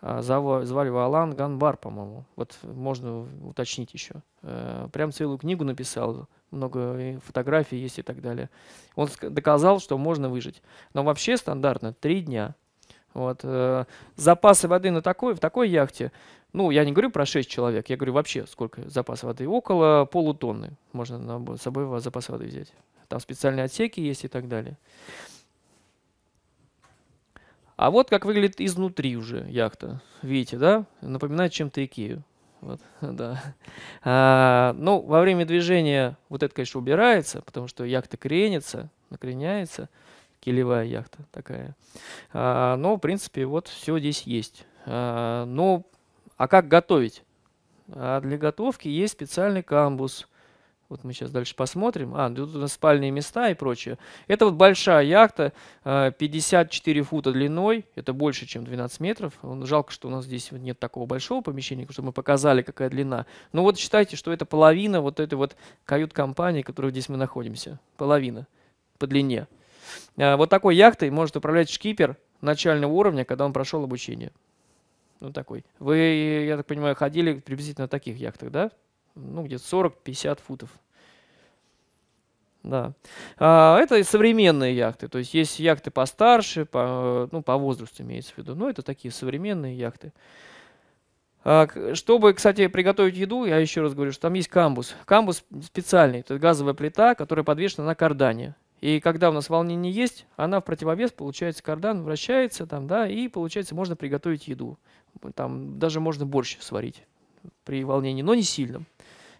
а, звали его Алан Ганбар, по-моему. Вот можно уточнить еще. Э, прям целую книгу написал, много фотографий есть и так далее. Он доказал, что можно выжить. Но вообще стандартно три дня. Вот. Э, запасы воды на такой, в такой яхте, ну, я не говорю про 6 человек, я говорю вообще, сколько запас воды. Около полутонны можно с собой запас воды взять. Там специальные отсеки есть и так далее. А вот как выглядит изнутри уже яхта. Видите, да? Напоминает чем-то Икею. Вот, да. А, ну, во время движения вот это, конечно, убирается, потому что яхта кренится, накреняется. Килевая яхта такая. А, но, в принципе, вот все здесь есть. А, ну, а как готовить? А для готовки есть специальный камбус – вот мы сейчас дальше посмотрим. А, тут у нас спальные места и прочее. Это вот большая яхта, 54 э, фута длиной. Это больше, чем 12 метров. Жалко, что у нас здесь нет такого большого помещения, чтобы мы показали, какая длина. Но ну вот считайте, что это половина вот этой вот кают-компании, в которой здесь мы находимся. Половина по длине. Э, вот такой яхтой может управлять шкипер начального уровня, когда он прошел обучение. Вот такой. Вы, я так понимаю, ходили приблизительно на таких яхтах, да? ну, где-то 40-50 футов. Да. А, это современные яхты. То есть есть яхты постарше, по, ну, по возрасту имеется в виду. Но это такие современные яхты. А, чтобы, кстати, приготовить еду, я еще раз говорю, что там есть камбус. Камбус специальный. Это газовая плита, которая подвешена на кардане. И когда у нас волнение есть, она в противовес, получается, кардан вращается там, да, и, получается, можно приготовить еду. Там даже можно борщ сварить при волнении, но не сильном.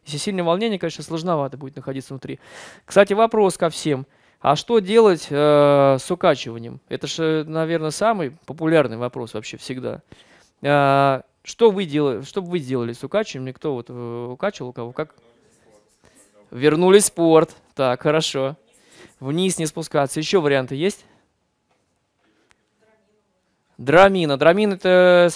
Если сильное волнение, конечно, сложновато будет находиться внутри. Кстати, вопрос ко всем. А что делать э, с укачиванием? Это же, э, наверное, самый популярный вопрос вообще всегда. Э, что, вы делали, что бы вы сделали с укачиванием? Кто вот э, у кого? Как? Вернули спорт. Так, хорошо. Вниз не спускаться. Еще варианты есть? Драмина. Драмин – это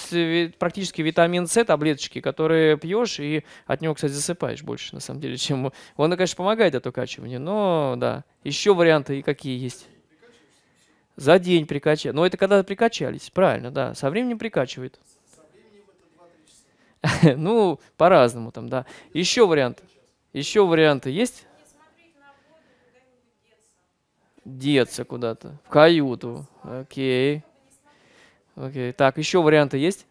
практически витамин С, таблеточки, которые пьешь, и от него, кстати, засыпаешь больше, на самом деле, чем… Он, конечно, помогает от укачивания, но да. Еще варианты и какие есть? За день прикачать. Но это когда прикачались, правильно, да. Со временем прикачивает. ну, по-разному там, да. Еще варианты? Еще варианты есть? Деться куда-то. В каюту. Окей. Окей, так, еще варианты есть?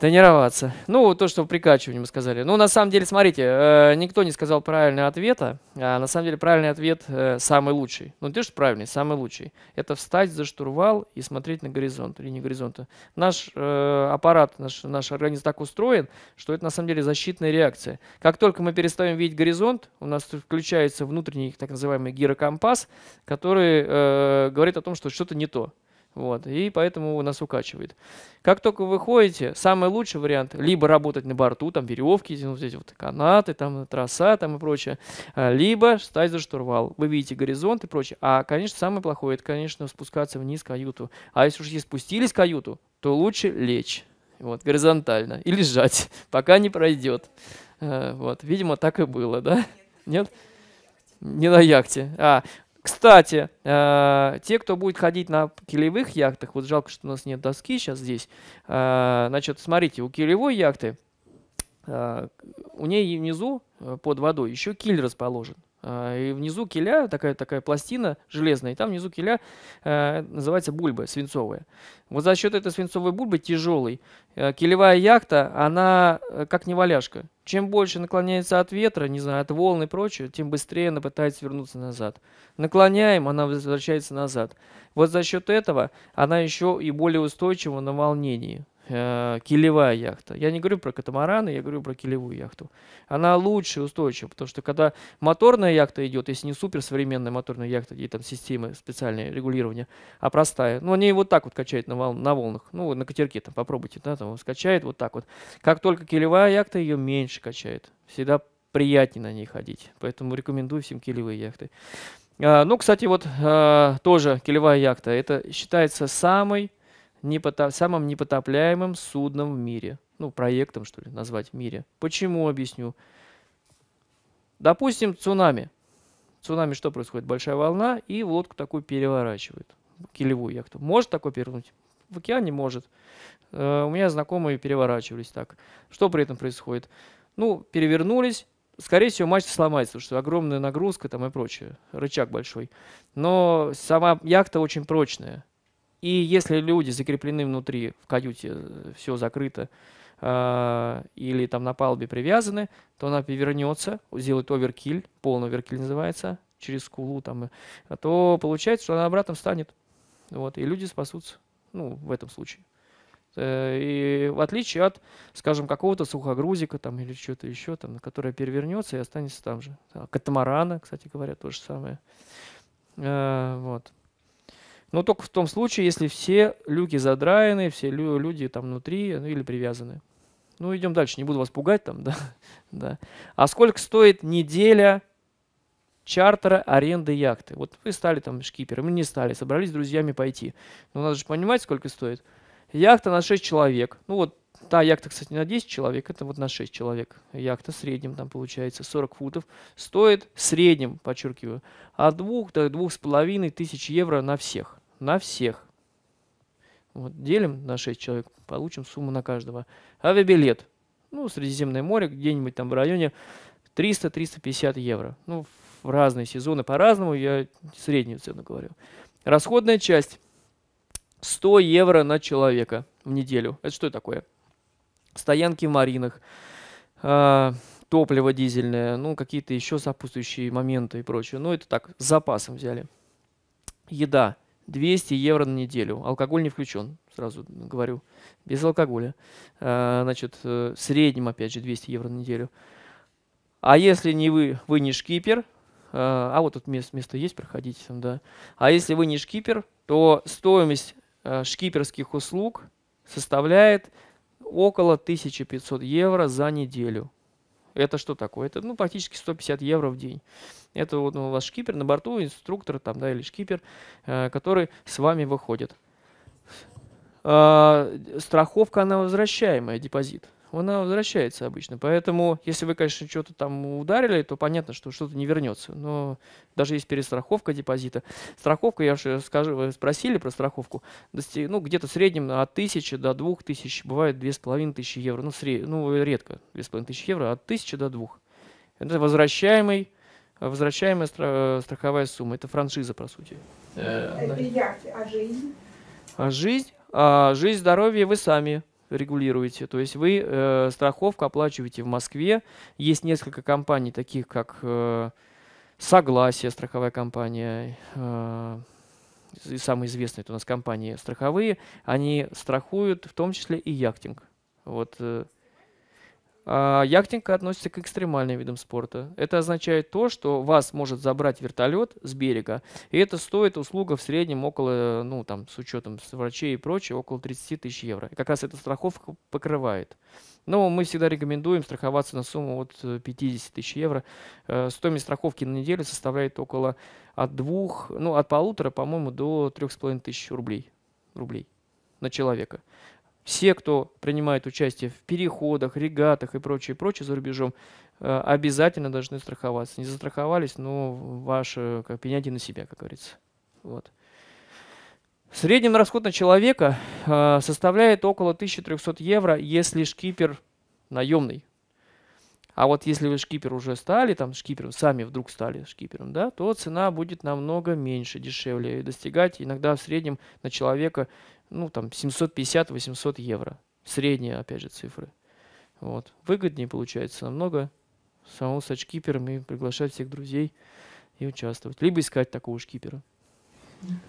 Тренироваться. Ну, то, что прикачивание мы сказали. Ну, на самом деле, смотрите, э, никто не сказал правильного ответа. А на самом деле правильный ответ э, самый лучший. Ну, ты же правильный, самый лучший. Это встать за штурвал и смотреть на горизонт, линию горизонта. Наш э, аппарат, наш, наш организм так устроен, что это на самом деле защитная реакция. Как только мы перестаем видеть горизонт, у нас включается внутренний так называемый гирокомпас, который говорит о том, что что-то не то. Вот, и поэтому нас укачивает. Как только вы ходите, самый лучший вариант, либо работать на борту, там веревки, ну, здесь вот канаты, там трасса, там и прочее, а, либо стать за штурвал. Вы видите горизонт и прочее. А, конечно, самое плохое, это, конечно, спускаться вниз в каюту. А если уж и спустились в каюту, то лучше лечь, вот, горизонтально, и лежать, пока не пройдет. А, вот, видимо, так и было, да? Нет? Не на яхте. А, кстати, э, те, кто будет ходить на килевых яхтах, вот жалко, что у нас нет доски сейчас здесь. Э, значит, смотрите, у килевой яхты, э, у ней внизу э, под водой еще киль расположен. А, и внизу киля, такая, такая пластина железная, и там внизу киля э, называется бульба свинцовая. Вот за счет этой свинцовой бульбы тяжелой э, килевая яхта, она э, как неваляшка. Чем больше наклоняется от ветра, не знаю, от волны, и прочее, тем быстрее она пытается вернуться назад. Наклоняем, она возвращается назад. Вот за счет этого она еще и более устойчива на волнении. Э, килевая яхта. Я не говорю про катамараны, я говорю про килевую яхту. Она лучше устойчива, потому что когда моторная яхта идет, если не суперсовременная моторная яхта, где там системы специальные регулирования, а простая, ну они вот так вот качают на, волн, на волнах, ну на катерке там попробуйте, да, там скачает вот так вот. Как только килевая яхта, ее меньше качает. Всегда приятнее на ней ходить, поэтому рекомендую всем килевые яхты. А, ну, кстати, вот а, тоже килевая яхта, это считается самой непотоп, самым непотопляемым судном в мире. Ну, проектом, что ли, назвать в мире. Почему, объясню. Допустим, цунами. Цунами что происходит? Большая волна, и лодку такую переворачивает. Килевую яхту. Может такое перевернуть? В океане может. Э, у меня знакомые переворачивались так. Что при этом происходит? Ну, перевернулись, скорее всего, мачта сломается, потому что огромная нагрузка там и прочее, рычаг большой. Но сама яхта очень прочная. И если люди закреплены внутри, в каюте э, все закрыто, э, или там на палубе привязаны, то она вернется, сделает оверкиль, полный оверкиль называется, через кулу там, э, а то получается, что она обратно встанет. Вот, и люди спасутся, ну, в этом случае. И в отличие от, скажем, какого-то сухогрузика там, или чего то еще, там, которое перевернется и останется там же. Катамарана, кстати говоря, то же самое. Вот. Но только в том случае, если все люки задраены, все лю люди там внутри ну, или привязаны. Ну, идем дальше, не буду вас пугать там, да. да. А сколько стоит неделя чартера аренды яхты? Вот вы стали там шкипером, мы не стали, собрались с друзьями пойти. Но надо же понимать, сколько стоит. Яхта на 6 человек. Ну, вот Та яхта, кстати, на 10 человек, это вот на 6 человек. Яхта в среднем там получается 40 футов. Стоит в среднем, подчеркиваю, от 2 до 2,5 тысяч евро на всех на всех. Вот, делим на 6 человек, получим сумму на каждого. Авиабилет. Ну, Средиземное море, где-нибудь там в районе 300-350 евро. Ну, в разные сезоны по-разному, я среднюю цену говорю. Расходная часть. 100 евро на человека в неделю. Это что такое? Стоянки в маринах, а, топливо дизельное, ну, какие-то еще сопутствующие моменты и прочее. Ну, это так, с запасом взяли. Еда 200 евро на неделю. Алкоголь не включен, сразу говорю. Без алкоголя. А, значит, э, в среднем, опять же, 200 евро на неделю. А если не вы, вы не шкипер, а, а вот тут место, место есть, проходите там, да. А если вы не шкипер, то стоимость э, шкиперских услуг составляет около 1500 евро за неделю. Это что такое? Это ну, практически 150 евро в день. Это вот ну, у шкипер на борту, инструктор там, да, или шкипер, э, который с вами выходит. Э, страховка, она возвращаемая, депозит она возвращается обычно. Поэтому, если вы, конечно, что-то там ударили, то понятно, что что-то не вернется. Но даже есть перестраховка депозита. Страховка, я же скажу, вы спросили про страховку, дости, ну, где-то в среднем от 1000 до 2000, бывает 2500 евро, ну, сред, ну редко 2500 евро, от 1000 до 2. Это возвращаемый возвращаемая стра страховая сумма. Это франшиза, по сути. Э, Это да. а жизнь? А жизнь? А жизнь, здоровье вы сами регулируете. То есть вы э, страховку оплачиваете в Москве. Есть несколько компаний, таких как э, Согласие, страховая компания, э, самые известные это у нас компании страховые. Они страхуют в том числе и яхтинг. Вот, э, а, Яхтинг относится к экстремальным видам спорта. Это означает то, что вас может забрать вертолет с берега, и это стоит услуга в среднем около, ну там, с учетом врачей и прочее, около 30 тысяч евро. И как раз эта страховка покрывает. Но мы всегда рекомендуем страховаться на сумму от 50 э, тысяч евро. Э, стоимость страховки на неделю составляет около от двух, ну от полутора, по-моему, до трех с половиной тысяч рублей. рублей на человека все, кто принимает участие в переходах, регатах и прочее, прочее за рубежом, э, обязательно должны страховаться. Не застраховались, но ваши, как пеняйте на себя, как говорится. Вот. В среднем расход на человека э, составляет около 1300 евро, если шкипер наемный. А вот если вы шкипер уже стали, там шкипером, сами вдруг стали шкипером, да, то цена будет намного меньше, дешевле. И достигать иногда в среднем на человека ну, там, 750-800 евро. Средние, опять же, цифры. Вот. Выгоднее получается намного самому со шкипером и приглашать всех друзей и участвовать. Либо искать такого шкипера.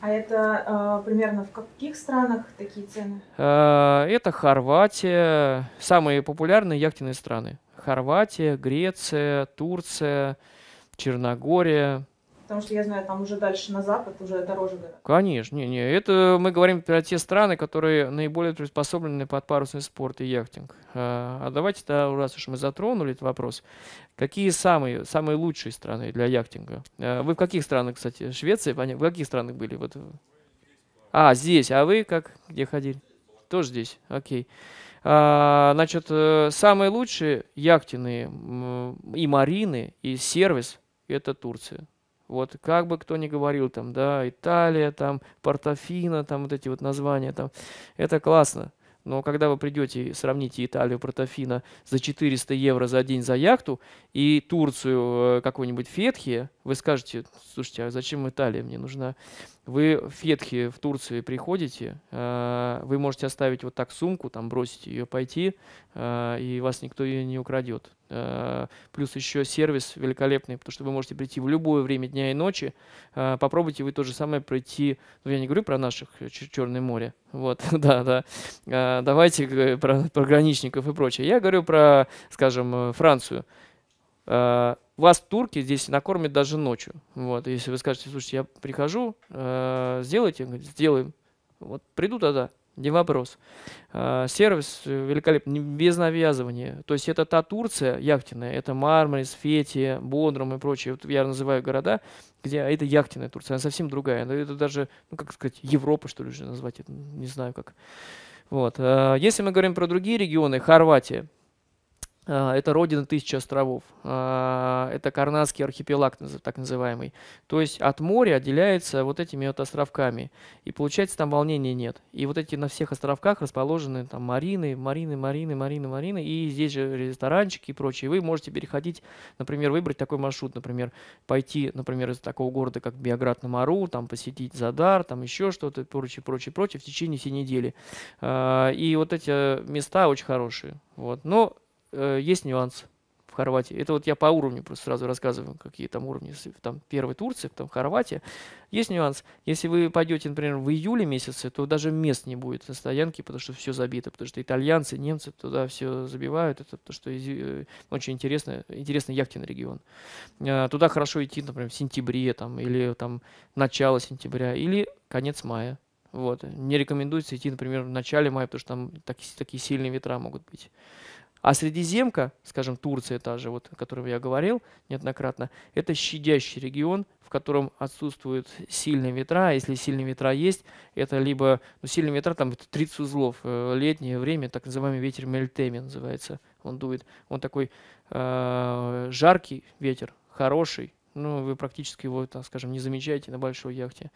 А это э, примерно в каких странах такие цены? А, это Хорватия, самые популярные яхтенные страны. Хорватия, Греция, Турция, Черногория, Потому что я знаю, там уже дальше на запад уже дороже гораздо. Конечно, не, не. Это мы говорим про те страны, которые наиболее приспособлены под парусный спорт и яхтинг. А, а давайте то раз уж мы затронули этот вопрос, какие самые, самые лучшие страны для яхтинга? А, вы в каких странах, кстати? Швеция, понятно. в каких странах были? Вот. А, здесь. А вы как? Где ходили? Тоже здесь. Окей. А, значит, э, самые лучшие яхтенные и марины, и сервис – это Турция. Вот как бы кто ни говорил, там, да, Италия, там, Портофино, там, вот эти вот названия, там, это классно. Но когда вы придете и сравните Италию, Портофино за 400 евро за день за яхту и Турцию э, какой-нибудь Фетхи, вы скажете, слушайте, а зачем Италия мне нужна? Вы в Фетхи в Турции приходите, э, вы можете оставить вот так сумку, там бросить ее, пойти, э, и вас никто ее не украдет. Э, плюс еще сервис великолепный, потому что вы можете прийти в любое время дня и ночи. Попробуйте вы то же самое прийти. ну я не говорю про наших, Черное море, вот, да, да. Давайте про, про граничников и прочее. Я говорю про, скажем, Францию. Э, вас турки здесь накормят даже ночью. Вот, если вы скажете, слушайте, я прихожу, э, сделайте, сделаем. Вот приду тогда, не вопрос. Э, сервис э, великолепный, без навязывания. То есть это та Турция яхтенная, это Мармарис, Фетия, Бодрум и прочие. Вот я называю города, где а это яхтенная Турция, она совсем другая. это даже, ну как сказать, Европа, что ли, уже назвать, это, не знаю как. Вот. Э, если мы говорим про другие регионы, Хорватия, а, это родина тысячи островов. А, это Карнадский архипелаг, так называемый. То есть от моря отделяется вот этими вот островками. И получается, там волнения нет. И вот эти на всех островках расположены там марины, марины, марины, марины, марины. И здесь же ресторанчики и прочее. Вы можете переходить, например, выбрать такой маршрут, например, пойти, например, из такого города, как Биоград на Мару, там посетить Задар, там еще что-то, прочее, прочее, прочее, в течение всей недели. А, и вот эти места очень хорошие. Вот. Но э, есть нюанс в Хорватии. Это вот я по уровню просто сразу рассказываю, какие там уровни. Там первый Турции, там Хорватия. Есть нюанс. Если вы пойдете, например, в июле месяце, то даже мест не будет на стоянке, потому что все забито. Потому что итальянцы, немцы туда все забивают. Это то, что э, очень интересно, интересный яхтенный регион. А, туда хорошо идти, например, в сентябре там, или там, начало сентября, или конец мая. Вот. Не рекомендуется идти, например, в начале мая, потому что там такие, такие сильные ветра могут быть. А Средиземка, скажем, Турция та же, вот, о которой я говорил неоднократно, это щадящий регион, в котором отсутствуют сильные ветра. если сильные ветра есть, это либо ну, сильные ветра, там 30 узлов, э, летнее время, так называемый ветер Мельтеми называется, он дует. Он такой э, жаркий ветер, хороший, ну, вы практически его, так скажем, не замечаете на большой яхте.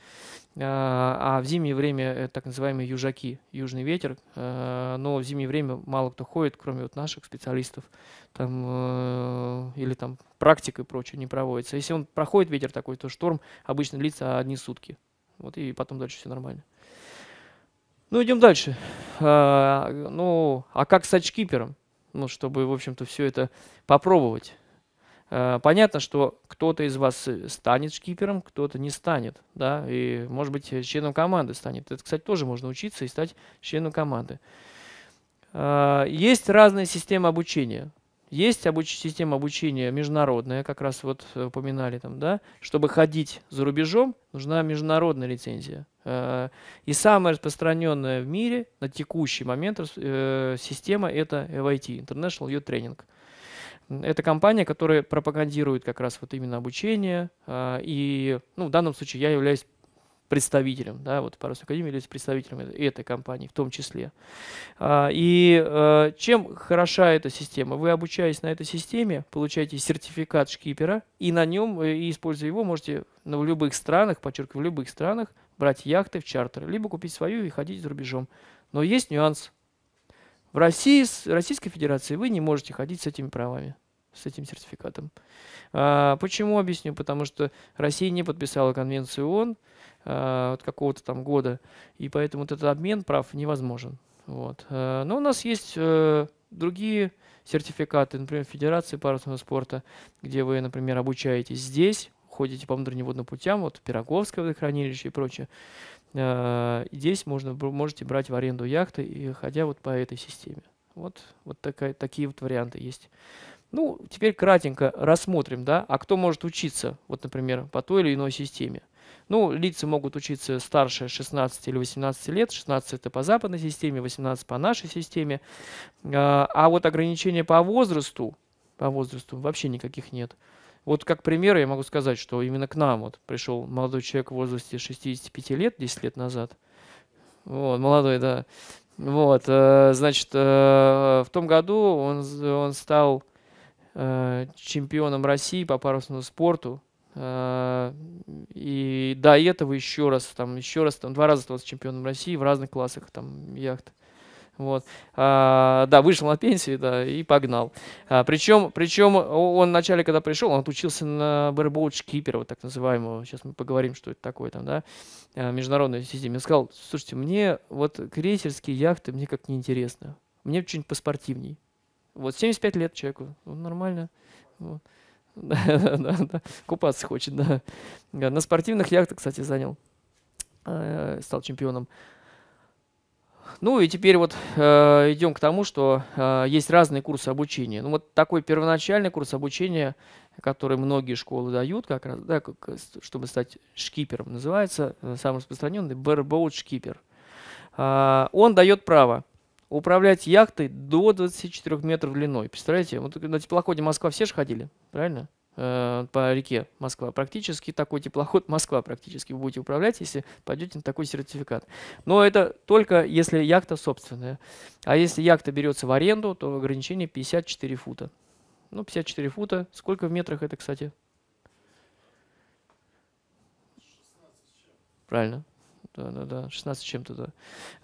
А, а в зимнее время это так называемые южаки, южный ветер, э, но в зимнее время мало кто ходит, кроме вот наших специалистов, там, э, или там практика и прочее не проводится. Если он проходит ветер такой, то шторм обычно длится одни сутки, вот и потом дальше все нормально. Ну, идем дальше. А, ну, а как с очкипером? Ну, чтобы, в общем-то, все это попробовать. Э, понятно, что кто-то из вас э, станет шкипером, кто-то не станет, да, и, может быть, э, членом команды станет. Это, кстати, тоже можно учиться и стать членом команды. Есть разные системы обучения. Есть обуч система обучения международная, как раз вот упоминали там, да. Чтобы ходить за рубежом, нужна международная лицензия. И самая распространенная в мире на текущий момент система – это IT International Youth Training – это компания, которая пропагандирует как раз вот именно обучение. А, и ну, в данном случае я являюсь представителем, да, вот Парус Академия является представителем э, этой компании в том числе. А, и а, чем хороша эта система? Вы, обучаясь на этой системе, получаете сертификат шкипера, и на нем, э, и используя его, можете в любых странах, подчеркиваю, в любых странах брать яхты в чартер, либо купить свою и ходить за рубежом. Но есть нюанс. В России, с Российской Федерации вы не можете ходить с этими правами, с этим сертификатом. А, почему? Объясню. Потому что Россия не подписала конвенцию ООН а, от какого-то там года, и поэтому вот этот обмен прав невозможен. Вот. А, но у нас есть а, другие сертификаты, например, Федерации парусного спорта, где вы, например, обучаетесь здесь, ходите по внутренним водным путям, вот Пироговское водохранилище и прочее. А, здесь можно, можете брать в аренду яхты, и, ходя вот по этой системе. Вот, вот такая, такие вот варианты есть. Ну, теперь кратенько рассмотрим, да, а кто может учиться, вот, например, по той или иной системе. Ну, лица могут учиться старше 16 или 18 лет, 16 это по западной системе, 18 по нашей системе. А, а вот ограничения по возрасту, по возрасту вообще никаких нет. Вот как пример я могу сказать, что именно к нам вот пришел молодой человек в возрасте 65 лет 10 лет назад. Вот, молодой, да. Вот, э, значит, э, в том году он, он стал э, чемпионом России по парусному спорту. И до этого еще раз, там, еще раз, там, два раза стал чемпионом России в разных классах, там, яхт. Вот. А, да, вышел на пенсию, да, и погнал. А, причем, причем он вначале, когда пришел, он отучился на барбоуч-кипера, вот так называемого. Сейчас мы поговорим, что это такое там, да, а, международной системе. Он сказал, слушайте, мне вот крейсерские яхты, мне как неинтересно. Мне что-нибудь поспортивней. Вот 75 лет человеку, ну, нормально. Вот. да, да, да. Купаться хочет, да. На спортивных яхтах, кстати, занял. А, стал чемпионом. Ну и теперь вот э, идем к тому, что э, есть разные курсы обучения. Ну вот такой первоначальный курс обучения, который многие школы дают, как раз, да, как, э, чтобы стать шкипером, называется э, самый распространенный барбоут шкипер. Э, он дает право управлять яхтой до 24 метров длиной. Представляете, вот ну, типа, на теплоходе Москва все же ходили, правильно? Э, по реке Москва. Практически такой теплоход Москва практически вы будете управлять, если пойдете на такой сертификат. Но это только если яхта собственная. А если яхта берется в аренду, то ограничение 54 фута. Ну, 54 фута. Сколько в метрах это, кстати? Правильно. Да, да, да. 16 чем-то, да.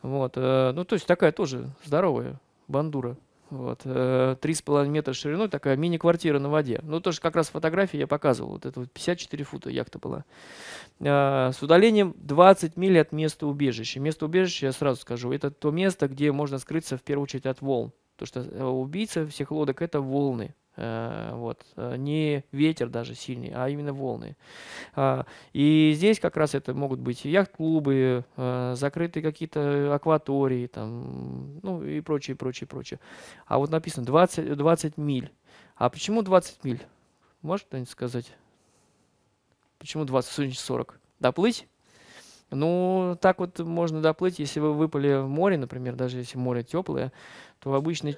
Вот. Э, ну, то есть такая тоже здоровая бандура. Вот. Э, три с половиной метра шириной, такая мини-квартира на воде. Ну, тоже как раз фотографии я показывал. Вот это вот 54 фута яхта была. А, с удалением 20 миль от места убежища. Место убежища, я сразу скажу, это то место, где можно скрыться в первую очередь от волн. Потому что э, убийца всех лодок – это волны. Э, вот. Э, не ветер даже сильный, а именно волны. А, и здесь как раз это могут быть яхт-клубы, э, закрытые какие-то акватории, там, ну и прочее, прочее, прочее. А вот написано 20, 20 миль. А почему 20 миль? Может кто-нибудь сказать? Почему 20, 40? Доплыть? Ну, так вот можно доплыть, если вы выпали в море, например, даже если море теплое, то обычно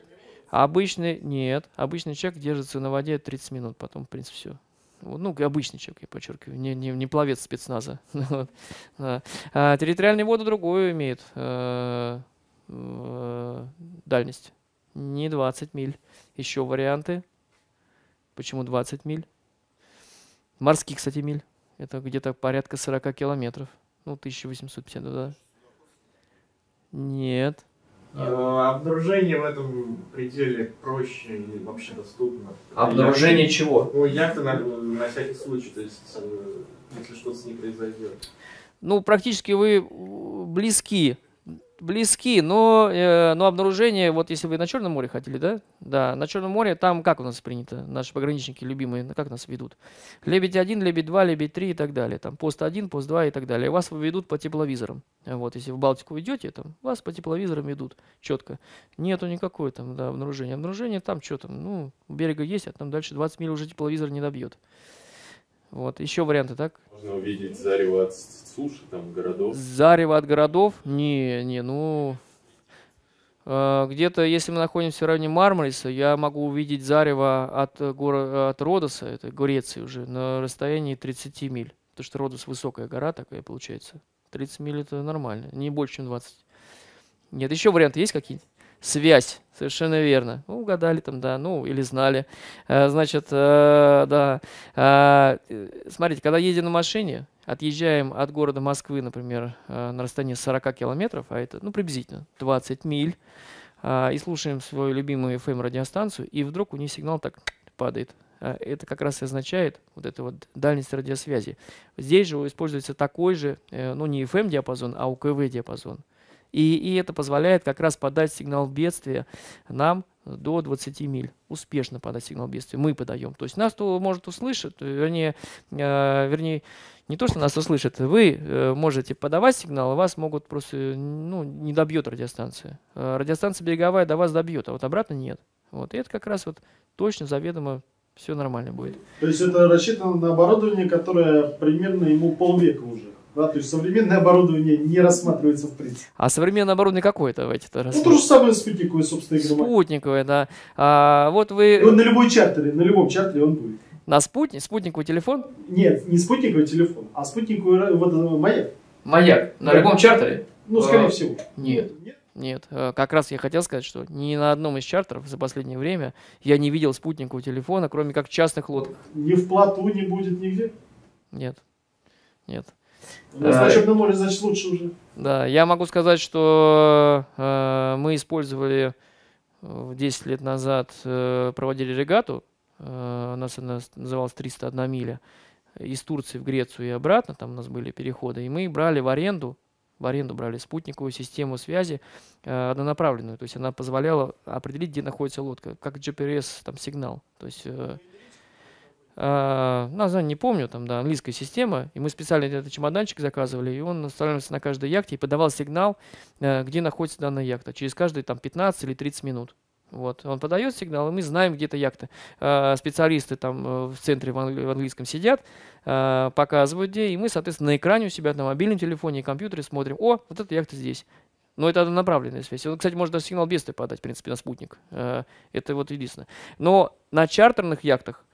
а обычный нет. Обычный человек держится на воде 30 минут, потом, в принципе, все. Ну, обычный человек, я подчеркиваю, не, не, не пловец спецназа. вот. а, территориальные воды другую имеют э, э, дальность. Не 20 миль. Еще варианты. Почему 20 миль? Морские, кстати, миль. Это где-то порядка 40 километров. Ну, 1850, да. Нет. Э, обнаружение в этом пределе проще и вообще доступно. Обнаружение яхты, чего? Ну, яхты на, на всякий случай, то есть э, если что-то с ней произойдет. Ну, практически вы близки близки, но, э, но обнаружение, вот если вы на Черном море ходили, да? Да, на Черном море, там как у нас принято, наши пограничники любимые, как нас ведут? Лебедь 1, лебедь 2, лебедь 3 и так далее, там пост 1, пост 2 и так далее. Вас ведут по тепловизорам. Вот, если в Балтику идете, там вас по тепловизорам ведут четко. Нету никакой там да, обнаружения. Обнаружение там что там, ну, берега есть, а там дальше 20 миль уже тепловизор не добьет. Вот, еще варианты, так? Можно увидеть зарево от суши, там, городов. Зарево от городов? Не, не, ну... Э, где-то, если мы находимся в районе Мармариса, я могу увидеть зарево от, э, гора, от Родоса, это Греции уже, на расстоянии 30 миль. Потому что Родос высокая гора такая получается. 30 миль это нормально, не больше, чем 20. Нет, еще варианты есть какие-нибудь? связь. Совершенно верно. Ну, угадали там, да, ну, или знали. Э, значит, э, да. Э, смотрите, когда едем на машине, отъезжаем от города Москвы, например, на расстоянии 40 километров, а это, ну, приблизительно 20 миль, и слушаем свою любимую FM-радиостанцию, и вдруг у нее сигнал так падает. Это как раз и означает вот эта вот дальность радиосвязи. Здесь же используется такой же, ну, не FM-диапазон, а УКВ-диапазон. И, и это позволяет как раз подать сигнал бедствия нам до 20 миль. Успешно подать сигнал бедствия. Мы подаем. То есть нас то может услышать, вернее, э, вернее, не то, что нас услышит, вы э, можете подавать сигнал, а вас могут просто, ну, не добьет радиостанция. Э, радиостанция береговая до вас добьет, а вот обратно нет. Вот. И это как раз вот точно, заведомо все нормально будет. То есть это рассчитано на оборудование, которое примерно ему полвека уже? Да, то есть современное оборудование не рассматривается в принципе. А современное оборудование какое-то в эти то раз? Ну, то же самое спутниковое, собственно, игровое. Спутниковое, да. А, вот вы... И он на любой чартере, на любом чартере он будет. На спутник? Спутниковый телефон? Нет, не спутниковый телефон, а спутниковый вот, э, маяк. Маяк. На да. любом чартере? Ну, скорее а, всего. Нет. Нет? Э, как раз я хотел сказать, что ни на одном из чартеров за последнее время я не видел спутникового телефона, кроме как частных лодок. Ни в плоту не будет нигде? Нет, нет значит, на море, значит, лучше уже. Да, я могу сказать, что э, мы использовали 10 э, лет назад, э, проводили регату, э, у нас она называлась 301 миля, из Турции в Грецию и обратно, там у нас были переходы, и мы брали в аренду, в аренду брали спутниковую систему связи э, однонаправленную, то есть она позволяла определить, где находится лодка, как GPS там сигнал, то есть... Э, э, а, название ну, не помню, там, да, английская система, и мы специально этот чемоданчик заказывали, и он останавливался на каждой яхте и подавал сигнал, э, где находится данная яхта, через каждые там 15 или 30 минут. Вот, он подает сигнал, и мы знаем, где-то яхта. А, специалисты там э, в центре в, английском сидят, а, показывают где, и мы, соответственно, на экране у себя на мобильном телефоне и компьютере смотрим, о, вот эта яхта здесь. Но это направленная связь. Он, кстати, может даже сигнал бедствия подать, в принципе, на спутник. Э, это вот единственное. Но на чартерных яхтах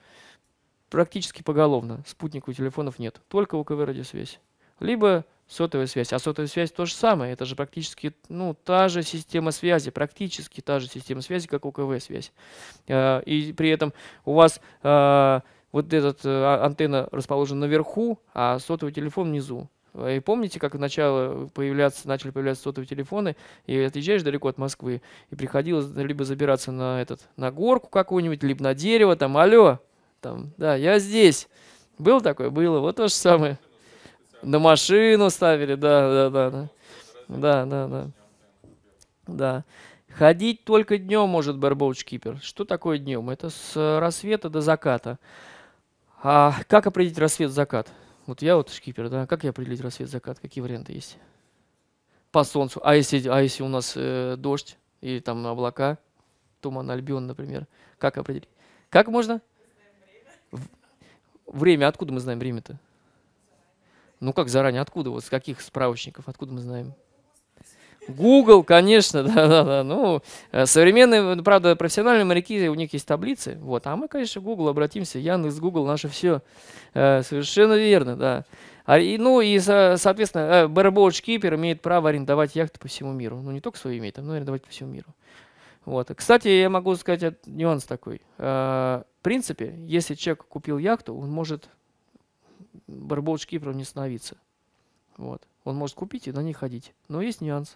практически поголовно. Спутник телефонов нет, только у КВ радиосвязь. Либо сотовая связь. А сотовая связь то же самое, это же практически ну, та же система связи, практически та же система связи, как у КВ-связь. А, и при этом у вас а, вот эта э, антенна расположена наверху, а сотовый телефон внизу. И помните, как начало появляться, начали появляться сотовые телефоны, и отъезжаешь далеко от Москвы, и приходилось либо забираться на, этот, на горку какую-нибудь, либо на дерево, там, алло, там, да, я здесь. Был такой? Было. Вот то же самое. На машину ставили, да, да, да. Да, да, да. Да. да. Ходить только днем может барбоуч Что такое днем? Это с рассвета до заката. А как определить рассвет-закат? Вот я вот шкипер, да. Как я определить рассвет-закат? Какие варианты есть? По солнцу. А если, а если у нас э, дождь или там облака, туман Альбион, например, как определить? Как можно? Время, откуда мы знаем время-то? Ну как заранее, откуда? Вот с каких справочников, откуда мы знаем? Google, конечно, да, да, да. Ну, э, современные, правда, профессиональные моряки, у них есть таблицы. Вот, а мы, конечно, к Google обратимся. Яндекс, Google, наше все. Э, совершенно верно, да. А, и, ну и, соответственно, э, барбоуч-кипер имеет право арендовать яхты по всему миру. Ну, не только свои имеет, а, но арендовать по всему миру. Вот. Кстати, я могу сказать этот нюанс такой. Э, в принципе, если человек купил яхту, он может барбоуч Кипра не становиться. Вот. Он может купить и на ней ходить. Но есть нюанс.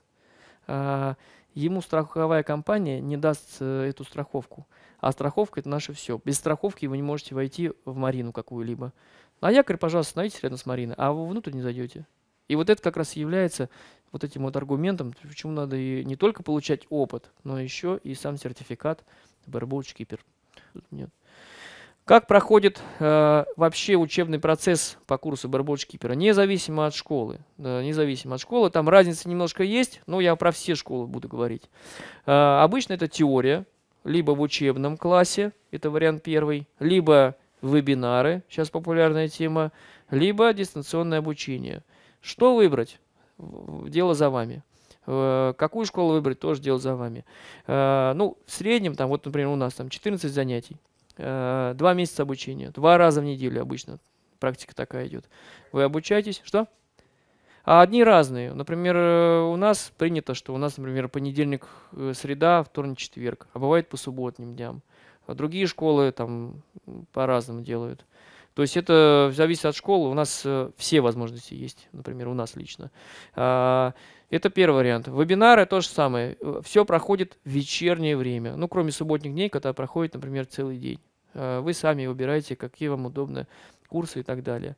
Э, ему страховая компания не даст э, эту страховку. А страховка – это наше все. Без страховки вы не можете войти в марину какую-либо. На якорь, пожалуйста, становитесь рядом с мариной, а вы внутрь не зайдете. И вот это как раз и является вот этим вот аргументом, почему надо и не только получать опыт, но еще и сам сертификат барбоуч-кипер. Нет. Как проходит э, вообще учебный процесс по курсу барбоуч-кипера, независимо от школы. Э, независимо от школы, там разница немножко есть, но я про все школы буду говорить. Э, обычно это теория, либо в учебном классе, это вариант первый, либо вебинары, сейчас популярная тема, либо дистанционное обучение. Что выбрать? дело за вами. Э, какую школу выбрать, тоже дело за вами. Э, ну, в среднем, там, вот, например, у нас там 14 занятий, 2 э, месяца обучения, 2 раза в неделю обычно практика такая идет. Вы обучаетесь, что? А одни разные. Например, у нас принято, что у нас, например, понедельник, среда, вторник, четверг, а бывает по субботним дням. А другие школы там по-разному делают. То есть это зависит от школы. У нас э, все возможности есть, например, у нас лично. А, это первый вариант. Вебинары то же самое. Э, все проходит в вечернее время. Ну, кроме субботних дней, когда проходит, например, целый день. А, вы сами выбираете, какие вам удобны курсы и так далее.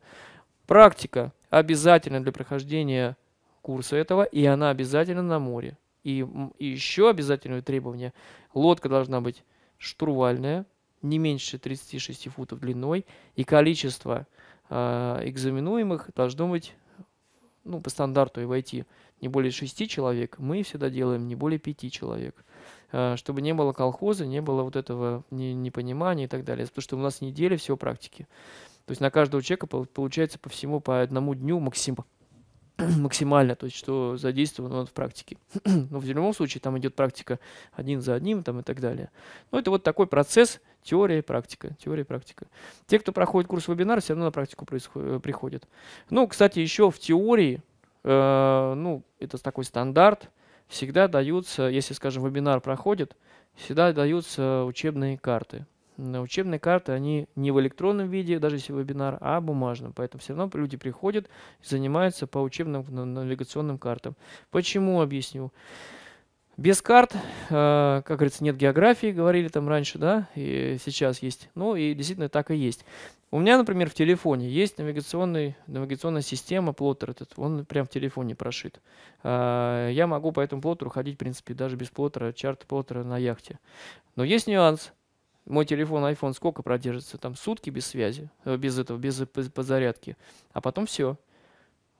Практика обязательно для прохождения курса этого, и она обязательно на море. И, и еще обязательное требование. Лодка должна быть штурвальная, не меньше 36 футов длиной, и количество э, экзаменуемых должно быть ну, по стандарту и войти не более 6 человек, мы всегда делаем не более 5 человек. Э, чтобы не было колхоза, не было вот этого непонимания и так далее. Потому что у нас неделя всего практики. То есть на каждого человека получается по всему по одному дню максимум, максимально, то есть что задействовано в практике. Но в любом случае там идет практика один за одним там, и так далее. Но ну, это вот такой процесс теория и практика, теория и практика. Те, кто проходит курс вебинар, все равно на практику приходят. Ну, кстати, еще в теории, э, ну, это такой стандарт, всегда даются, если, скажем, вебинар проходит, всегда даются учебные карты учебные карты, они не в электронном виде, даже если вебинар, а бумажном. Поэтому все равно люди приходят, занимаются по учебным навигационным картам. Почему, объясню. Без карт, э, как говорится, нет географии, говорили там раньше, да, и сейчас есть. Ну и действительно так и есть. У меня, например, в телефоне есть навигационный, навигационная система, плоттер этот, он прям в телефоне прошит. Э, я могу по этому плоттеру ходить, в принципе, даже без плоттера, чарт плоттера на яхте. Но есть нюанс – мой телефон iPhone сколько продержится? Там сутки без связи, э, без этого, без э, подзарядки. А потом все.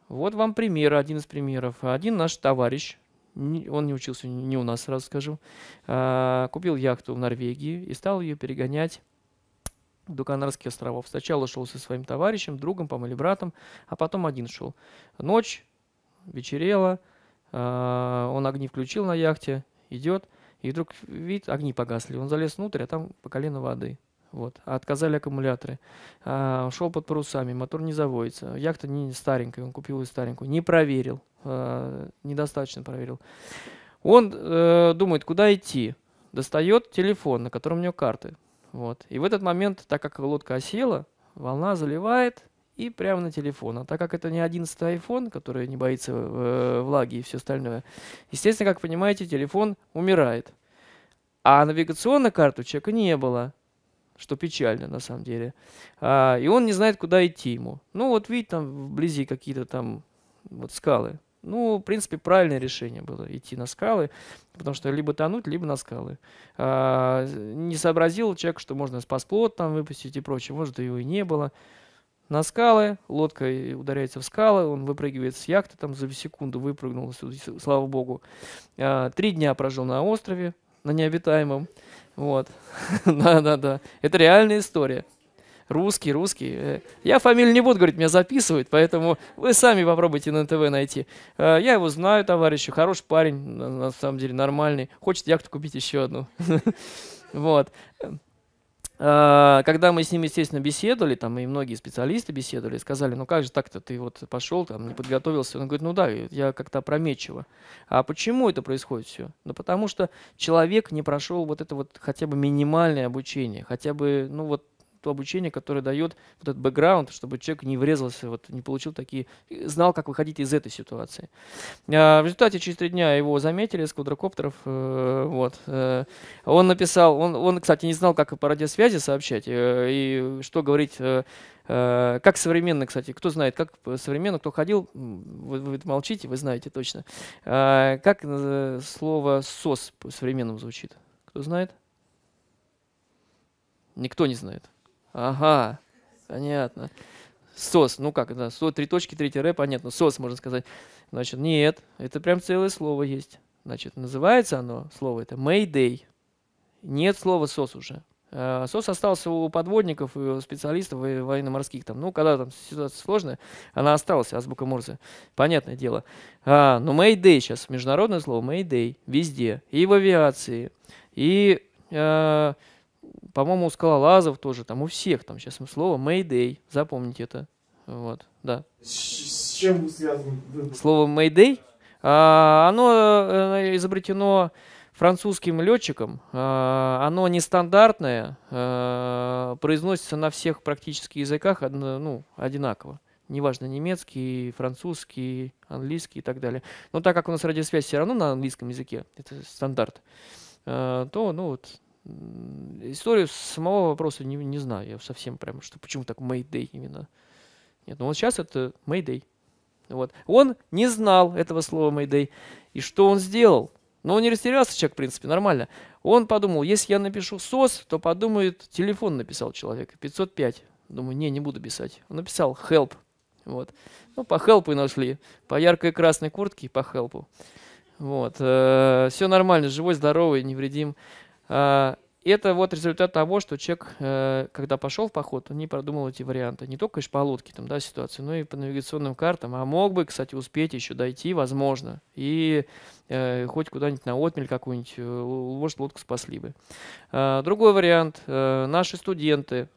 Вот вам пример, один из примеров. Один наш товарищ, он не учился не у нас, сразу скажу, а, купил яхту в Норвегии и стал ее перегонять до Канарских островов. Сначала шел со своим товарищем, другом, по или братом, а потом один шел. Ночь, вечерело, а, он огни включил на яхте, идет – и вдруг, вид огни погасли. Он залез внутрь, а там по колено воды. Вот. А отказали аккумуляторы. А, шел под парусами, мотор не заводится. Яхта не старенькая, он купил ее старенькую. Не проверил. А, недостаточно проверил. Он э, думает, куда идти. Достает телефон, на котором у него карты. Вот. И в этот момент, так как лодка осела, волна заливает, и прямо на телефон. А так как это не 11 iPhone, который не боится э, влаги и все остальное, естественно, как понимаете, телефон умирает. А навигационной карты у человека не было, что печально на самом деле. А, и он не знает, куда идти ему. Ну вот видите, там вблизи какие-то там вот скалы. Ну, в принципе, правильное решение было идти на скалы, потому что либо тонуть, либо на скалы. А, не сообразил человек, что можно спасплот там выпустить и прочее. Может, его и не было на скалы, лодка ударяется в скалы, он выпрыгивает с яхты, там за секунду выпрыгнул, слава богу. А, три дня прожил на острове, на необитаемом. Вот. Да-да-да. Это реальная история. Русский, русский. Э, я фамилию не буду говорить, меня записывают, поэтому вы сами попробуйте на тв найти. А, я его знаю, товарищу, хороший парень, на самом деле нормальный. Хочет яхту купить еще одну. Вот. А, когда мы с ним, естественно, беседовали, там и многие специалисты беседовали, сказали, ну как же так-то ты вот пошел, там не подготовился. Он говорит, ну да, я как-то опрометчиво. А почему это происходит все? Ну потому что человек не прошел вот это вот хотя бы минимальное обучение, хотя бы, ну вот то обучение, которое дает вот этот бэкграунд, чтобы человек не врезался, вот, не получил такие, знал, как выходить из этой ситуации. А, в результате через три дня его заметили с квадрокоптеров. Э, вот, э, он написал, он, он, кстати, не знал, как по радиосвязи сообщать э, и что говорить э, э. как современно, кстати, кто знает, как современно, кто ходил, вы, вы молчите, вы знаете точно. А, как э, слово «сос» по современному звучит? Кто знает? Никто не знает. Ага, понятно. СОС, ну как, да, со, три точки, третье Р, понятно, СОС можно сказать. Значит, нет, это прям целое слово есть. Значит, называется оно, слово это Mayday. Нет слова СОС уже. А, СОС остался у подводников, и у специалистов военно-морских. Там. Ну, когда там ситуация сложная, она осталась, азбука Морзе. Понятное дело. А, но ну, Mayday сейчас, международное слово Mayday, везде. И в авиации, и... Э, по-моему, у скалолазов тоже, там у всех там сейчас мы слово Mayday, запомните это. Вот, да. С чем связан? Слово Mayday? А, оно э, э, изобретено французским летчиком. А, оно нестандартное, э, произносится на всех практически языках одно, ну, одинаково неважно, немецкий, французский, английский и так далее. Но так как у нас радиосвязь все равно на английском языке, это стандарт, то ну, вот, Историю самого вопроса не, не знаю. Я совсем прям, что почему так Мэйдэй именно. Нет, ну вот сейчас это Мэйдэй. Вот. Он не знал этого слова Мэйдэй. И что он сделал? Но ну, он не растерялся, человек, в принципе, нормально. Он подумал, если я напишу СОС, то подумают, телефон написал человек, 505. Думаю, не, не буду писать. Он написал help. Вот. Ну, по хелпу и нашли. По яркой красной куртке и по хелпу. Вот. Э, Все нормально, живой, здоровый, невредим. А, это вот результат того, что человек, э, когда пошел в поход, он не продумал эти варианты. Не только, конечно, по лодке, там, да, ситуации, но и по навигационным картам. А мог бы, кстати, успеть еще дойти, возможно. И э, хоть куда-нибудь на отмель какую-нибудь, может, э, лодку спасли бы. А, другой вариант. наши студенты,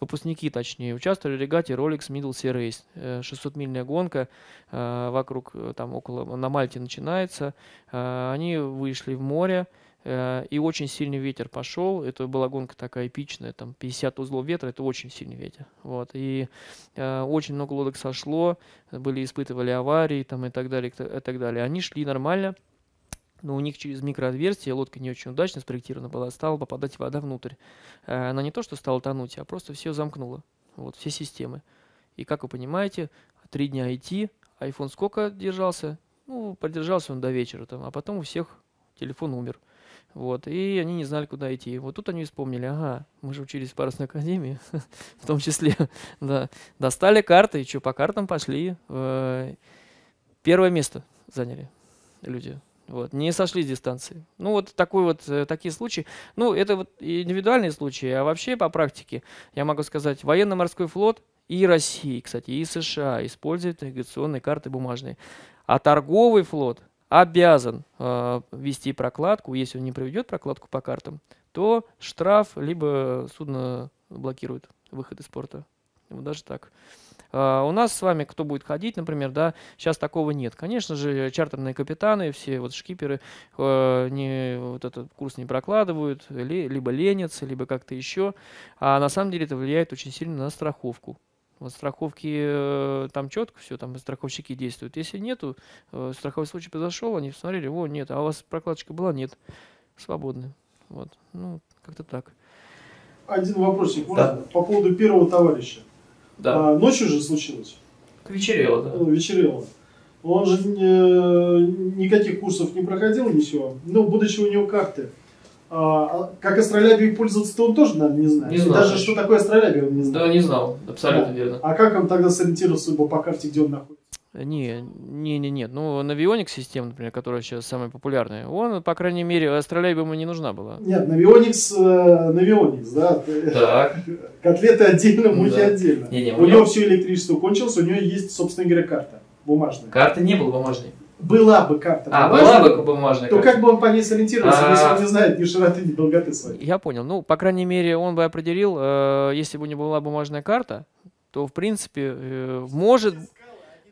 выпускники, точнее, участвовали в регате Rolex Middle Sea Race. 600-мильная гонка вокруг, там, около, на Мальте начинается. они вышли в море. Э, и очень сильный ветер пошел. Это была гонка такая эпичная, там 50 узлов ветра, это очень сильный ветер. Вот. И э, очень много лодок сошло, были испытывали аварии там, и, так далее, и так далее. Они шли нормально, но у них через микроотверстие лодка не очень удачно спроектирована была, стала попадать вода внутрь. Э, она не то, что стала тонуть, а просто все замкнуло вот, все системы. И как вы понимаете, три дня идти, iPhone сколько держался? Ну, продержался он до вечера, там, а потом у всех телефон умер. Вот, и они не знали, куда идти. Вот тут они вспомнили, ага, мы же учились в парусной академии, в том числе, да. Достали карты, и что, по картам пошли. Э, первое место заняли люди. Вот, не сошли с дистанции. Ну, вот такой вот, э, такие случаи. Ну, это вот индивидуальные случаи, а вообще по практике я могу сказать, военно-морской флот и России, кстати, и США используют навигационные карты бумажные. А торговый флот – обязан э, вести прокладку. Если он не проведет прокладку по картам, то штраф, либо судно блокирует выход из порта. Вот даже так. Uh, у нас с вами, кто будет ходить, например, да, сейчас такого нет. Конечно же, чартерные капитаны, все вот шкиперы uh, не, вот этот курс не прокладывают, ли, либо ленятся, либо как-то еще. А на самом деле это влияет очень сильно на страховку. Вот страховки, э, там четко все, там страховщики действуют. Если нету, э, страховой случай произошел, они посмотрели, о, нет, а у вас прокладочка была? Нет. Свободны. Вот. Ну, как-то так. Один вопросик. Да. По поводу первого товарища. Да. А, ночью же случилось? Вечерело, да. Ну, вечерело. Он же не, э, никаких курсов не проходил, ничего. Ну, будучи у него карты, а, как астролябией пользоваться, то он тоже, наверное, не знает. Не знал, Даже что такое астролябия он не знал. Да, не знал, абсолютно да. верно. А как он тогда сориентировался бы по карте, где он находится? Не, не, не, нет. Ну, Navionics система, например, которая сейчас самая популярная, он, по крайней мере, астролябия ему не нужна была. Нет, Navionics, Navionics, э, да. Так. Котлеты отдельно, мухи да. отдельно. Не, не, у, у него все электричество кончилось, у него есть, собственно говоря, карта бумажная. Карта не была бумажной была бы карта а, была бы бумажная то как бы он по ней сориентировался, а. если он не знает ни широты, ни долготы своей? Я понял. Ну, по крайней мере, он бы определил, э, если бы не была бумажная карта, то, в принципе, э, может...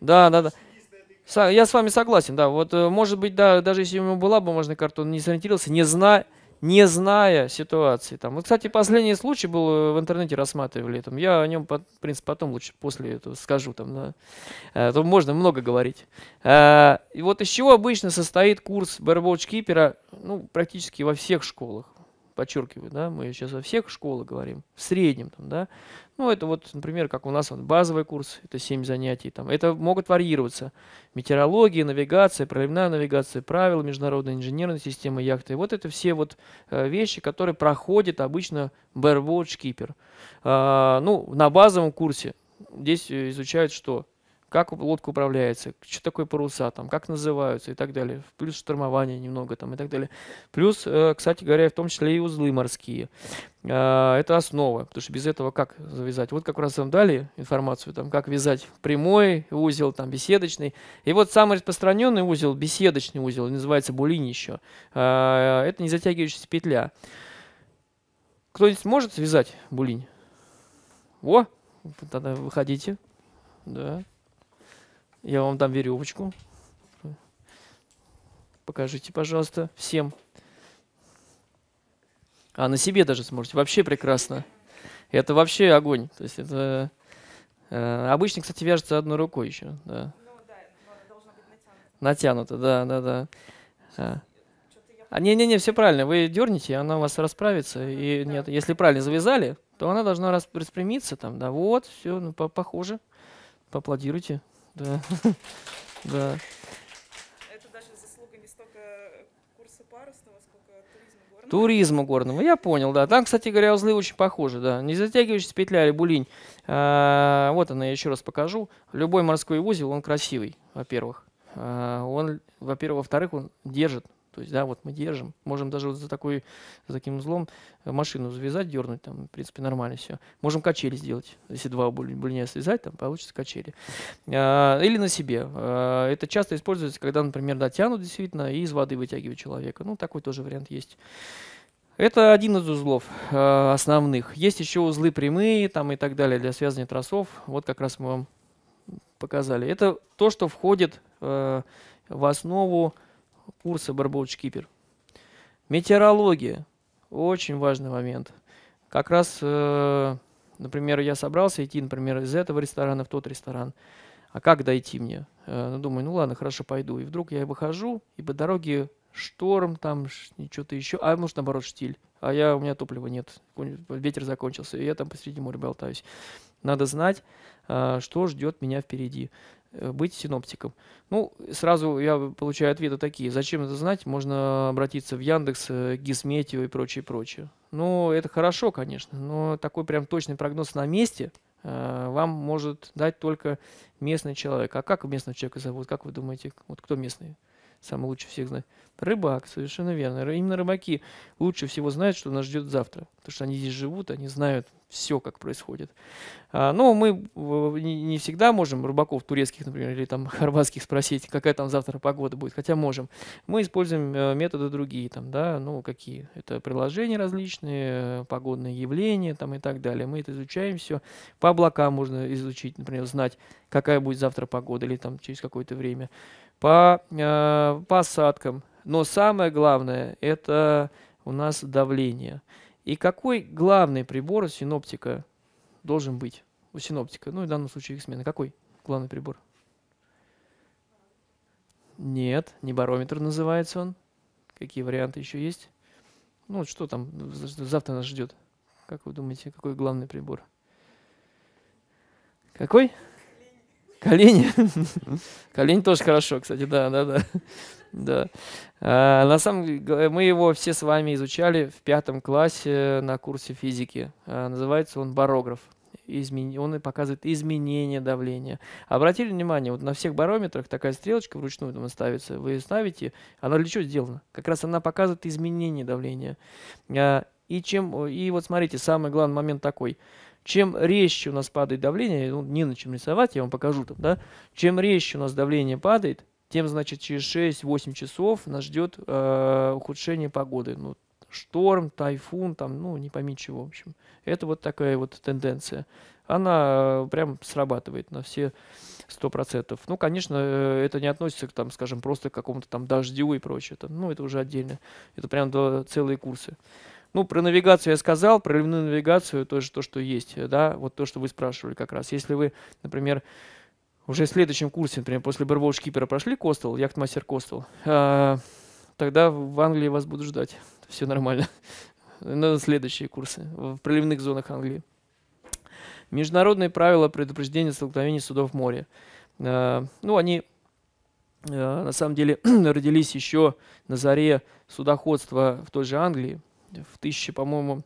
Да, да, да. Я с вами согласен, да. Вот, э, может быть, да, даже если у него была бумажная карта, он не сориентировался, не зная не зная ситуации. Там. Вот, кстати, последний случай был э, в интернете рассматривали. Там. Я о нем, в принципе, потом лучше после этого скажу. Там, да. Э, а, то можно много говорить. А, и вот из чего обычно состоит курс барбоч-кипера ну, практически во всех школах подчеркиваю, да, мы сейчас во всех школах говорим, в среднем, там, да, ну, это вот, например, как у нас вот, базовый курс, это 7 занятий. Там. Это могут варьироваться. Метеорология, навигация, проливная навигация, правила международной инженерной системы яхты. Вот это все вот э, вещи, которые проходит обычно бербоут-шкипер. А, ну, на базовом курсе здесь э, изучают что? как лодка управляется, что такое паруса, там, как называются и так далее. Плюс штормование немного там и так далее. Плюс, э, кстати говоря, в том числе и узлы морские. А, это основа, потому что без этого как завязать? Вот как раз вам дали информацию, там, как вязать прямой узел, там, беседочный. И вот самый распространенный узел, беседочный узел, называется булинь еще, а, это не затягивающаяся петля. Кто-нибудь может связать булинь? О, тогда выходите. Да. Я вам дам веревочку. Покажите, пожалуйста, всем. А на себе даже сможете. Вообще прекрасно. Это вообще огонь. То есть это э, обычно, кстати, вяжется одной рукой еще. Да. Ну, да, натянуто. Натянуто, да, да, да. А. а. Не-не-не, все правильно. Вы дернете, она у вас расправится. И да. нет, если правильно завязали, то она должна распрямиться там. Да, вот, все, ну, по похоже. Поаплодируйте да. да. Это даже заслуга не столько курса парусного, сколько туризма горного. Туризма горного, я понял, да. Там, кстати говоря, узлы очень похожи, да. Не затягивающаяся петля рябулинь. А, а, вот она, я еще раз покажу. Любой морской узел, он красивый, во-первых. А, он, во-первых, во-вторых, он держит то есть, да, вот мы держим. Можем даже вот за, такой, за таким узлом э, машину завязать, дернуть, там, в принципе, нормально все. Можем качели сделать. Если два бульня связать, там получится качели. А, или на себе. А, это часто используется, когда, например, да, тянут действительно и из воды вытягивают человека. Ну, такой тоже вариант есть. Это один из узлов э, основных. Есть еще узлы прямые там и так далее для связывания тросов. Вот как раз мы вам показали. Это то, что входит э, в основу курсы барбоуч-кипер. Метеорология. Очень важный момент. Как раз, э, например, я собрался идти, например, из этого ресторана в тот ресторан. А как дойти мне? Э, ну, думаю, ну ладно, хорошо, пойду. И вдруг я выхожу, и по дороге шторм там, что-то еще. А может, наоборот, штиль. А я, у меня топлива нет, ветер закончился, и я там посреди моря болтаюсь. Надо знать, э, что ждет меня впереди. Э, быть синоптиком? Ну, сразу я получаю ответы такие. Зачем это знать? Можно обратиться в Яндекс, э, Гизметео и прочее, прочее. Ну, это хорошо, конечно, но такой прям точный прогноз на месте э, вам может дать только местный человек. А как местного человека зовут? Как вы думаете, вот кто местный? самый лучше всех знает. Рыбак, совершенно верно. Именно рыбаки лучше всего знают, что нас ждет завтра. Потому что они здесь живут, они знают все, как происходит. А, но ну, мы не всегда можем рыбаков турецких, например, или там хорватских спросить, какая там завтра погода будет, хотя можем. Мы используем э, методы другие, там, да, ну, какие. Это приложения различные, э, погодные явления там и так далее. Мы это изучаем все. По облакам можно изучить, например, знать, какая будет завтра погода или там через какое-то время по э, посадкам. Но самое главное – это у нас давление. И какой главный прибор у синоптика должен быть? У синоптика, ну и в данном случае их смена. Какой главный прибор? Нет, не барометр называется он. Какие варианты еще есть? Ну что там завтра нас ждет? Как вы думаете, какой главный прибор? Какой? Колени. Колени тоже хорошо, кстати, да, да, да. Да. А, на самом деле, мы его все с вами изучали в пятом классе на курсе физики. А, называется он барограф. Измен... Он и показывает изменение давления. Обратили внимание, вот на всех барометрах такая стрелочка вручную там ставится. Вы ставите, она для чего сделана? Как раз она показывает изменение давления. А, и, чем... и вот смотрите, самый главный момент такой – чем резче у нас падает давление, ну, не на чем рисовать, я вам покажу там, да, чем резче у нас давление падает, тем, значит, через 6-8 часов нас ждет э, ухудшение погоды. Ну, шторм, тайфун, там, ну, не пойми чего, в общем. Это вот такая вот тенденция. Она э, прям срабатывает на все 100%. Ну, конечно, э, это не относится, к, там, скажем, просто к какому-то там дождю и прочее. Там, ну, это уже отдельно. Это прям целые курсы. Ну, про навигацию я сказал, про ливную навигацию тоже то, что есть, э, да, вот то, что вы спрашивали как раз. Если вы, например, уже в следующем курсе, например, после Барбоу Шкипера прошли Костел, яхтмастер Костел, э, тогда в Англии вас буду ждать. Все нормально. На следующие курсы в проливных зонах Англии. Международные правила предупреждения столкновений судов в море. Э, а, ну, они э, на самом деле родились еще на заре судоходства в той же Англии в 1000, по-моему,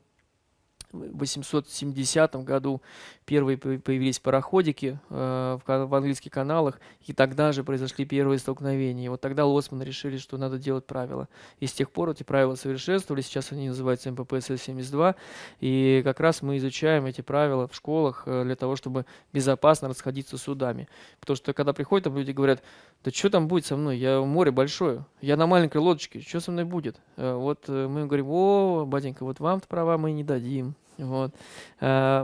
870 году первые появились пароходики э, в, английских каналах, и тогда же произошли первые столкновения. И вот тогда Лосманы решили, что надо делать правила. И с тех пор эти правила совершенствовали, сейчас они называются МППСЛ-72, и как раз мы изучаем эти правила в школах э, для того, чтобы безопасно расходиться судами. Потому что когда приходят там люди говорят, да что там будет со мной? Я море большое, я на маленькой лодочке, что со мной будет? Э, вот э, мы говорим, о, батенька, вот вам-то права мы не дадим. Вот. Э,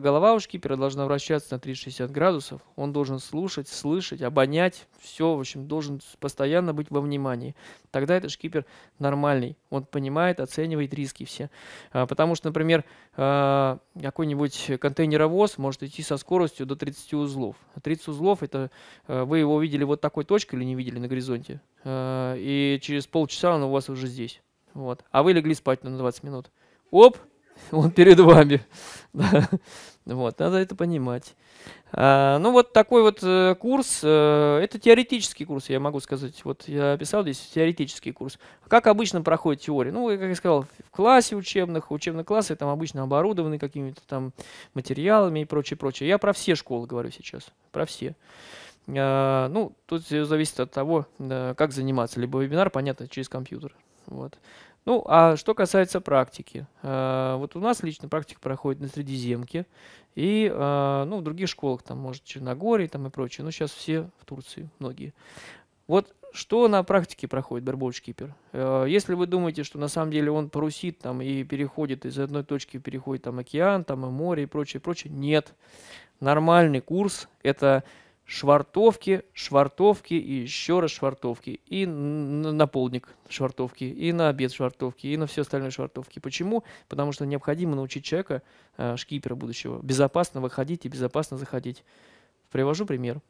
голова у шкипера должна вращаться на 360 градусов. Он должен слушать, слышать, обонять. Все, в общем, должен постоянно быть во внимании. Тогда этот шкипер нормальный. Он понимает, оценивает риски все. Э, потому что, например, э, какой-нибудь контейнеровоз может идти со скоростью до 30 узлов. 30 узлов – это вы его видели вот такой точкой или не видели на горизонте. И через полчаса он у вас уже здесь. Вот. А вы легли спать на 20 минут. Оп, он перед вами. Да. Вот, надо это понимать. А, ну, вот такой вот э, курс. Э, это теоретический курс, я могу сказать. Вот я писал здесь теоретический курс. Как обычно проходит теория? Ну, как я сказал, в классе учебных, учебные классы там обычно оборудованы какими-то там материалами и прочее, прочее. Я про все школы говорю сейчас, про все. А, ну, тут зависит от того, да, как заниматься. Либо вебинар, понятно, через компьютер. Вот. Ну, а что касается практики. Э, вот у нас лично практика проходит на Средиземке и э, ну, в других школах, там, может, Черногории там, и прочее. Но ну, сейчас все в Турции, многие. Вот что на практике проходит барбоч-кипер? Э, если вы думаете, что на самом деле он парусит там и переходит из одной точки, переходит там океан, там и море и прочее, прочее, нет. Нормальный курс – это швартовки, швартовки и еще раз швартовки. И на полдник швартовки, и на обед швартовки, и на все остальное швартовки. Почему? Потому что необходимо научить человека, э, шкипера будущего, безопасно выходить и безопасно заходить. Привожу пример.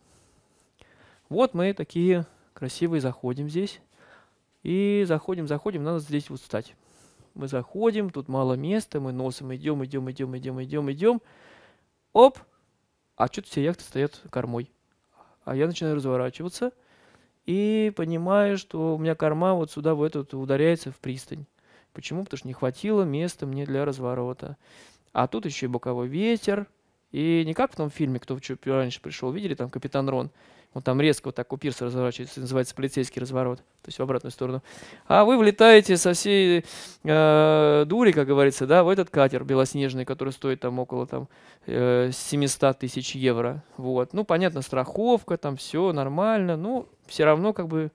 Вот мы такие красивые заходим здесь. И заходим, заходим, надо здесь вот встать. Мы заходим, тут мало места, мы носом идем, идем, идем, идем, идем, идем. Оп! А что-то все яхты стоят кормой. А я начинаю разворачиваться и понимаю, что у меня корма вот сюда в этот ударяется в пристань. Почему? Потому что не хватило места мне для разворота. А тут еще и боковой ветер. И не как в том фильме, кто раньше пришел, видели, там капитан Рон – он там резко вот так у пирса разворачивается, называется полицейский разворот, то есть в обратную сторону. А вы влетаете со всей э, дури, как говорится, да, в этот катер белоснежный, который стоит там около там, э, 700 тысяч евро. Вот. Ну, понятно, страховка, там все нормально, но ну, все равно как бы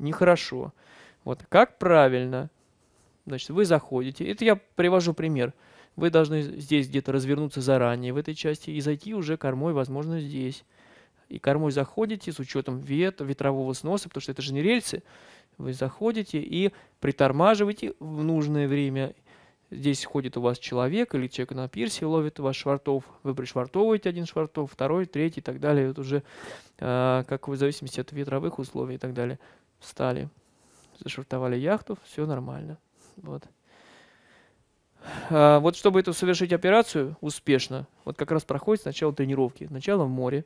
нехорошо. Вот. Как правильно? Значит, вы заходите. Это я привожу пример вы должны здесь где-то развернуться заранее в этой части и зайти уже кормой, возможно, здесь и кормой заходите с учетом вет, ветрового сноса, потому что это же не рельсы. Вы заходите и притормаживаете в нужное время. Здесь ходит у вас человек или человек на пирсе ловит ваш швартов. Вы пришвартовываете один швартов, второй, третий и так далее. Это уже э, как в зависимости от ветровых условий и так далее. Встали, зашвартовали яхту, все нормально. Вот. А, вот чтобы это совершить операцию успешно, вот как раз проходит сначала тренировки. Сначала в море,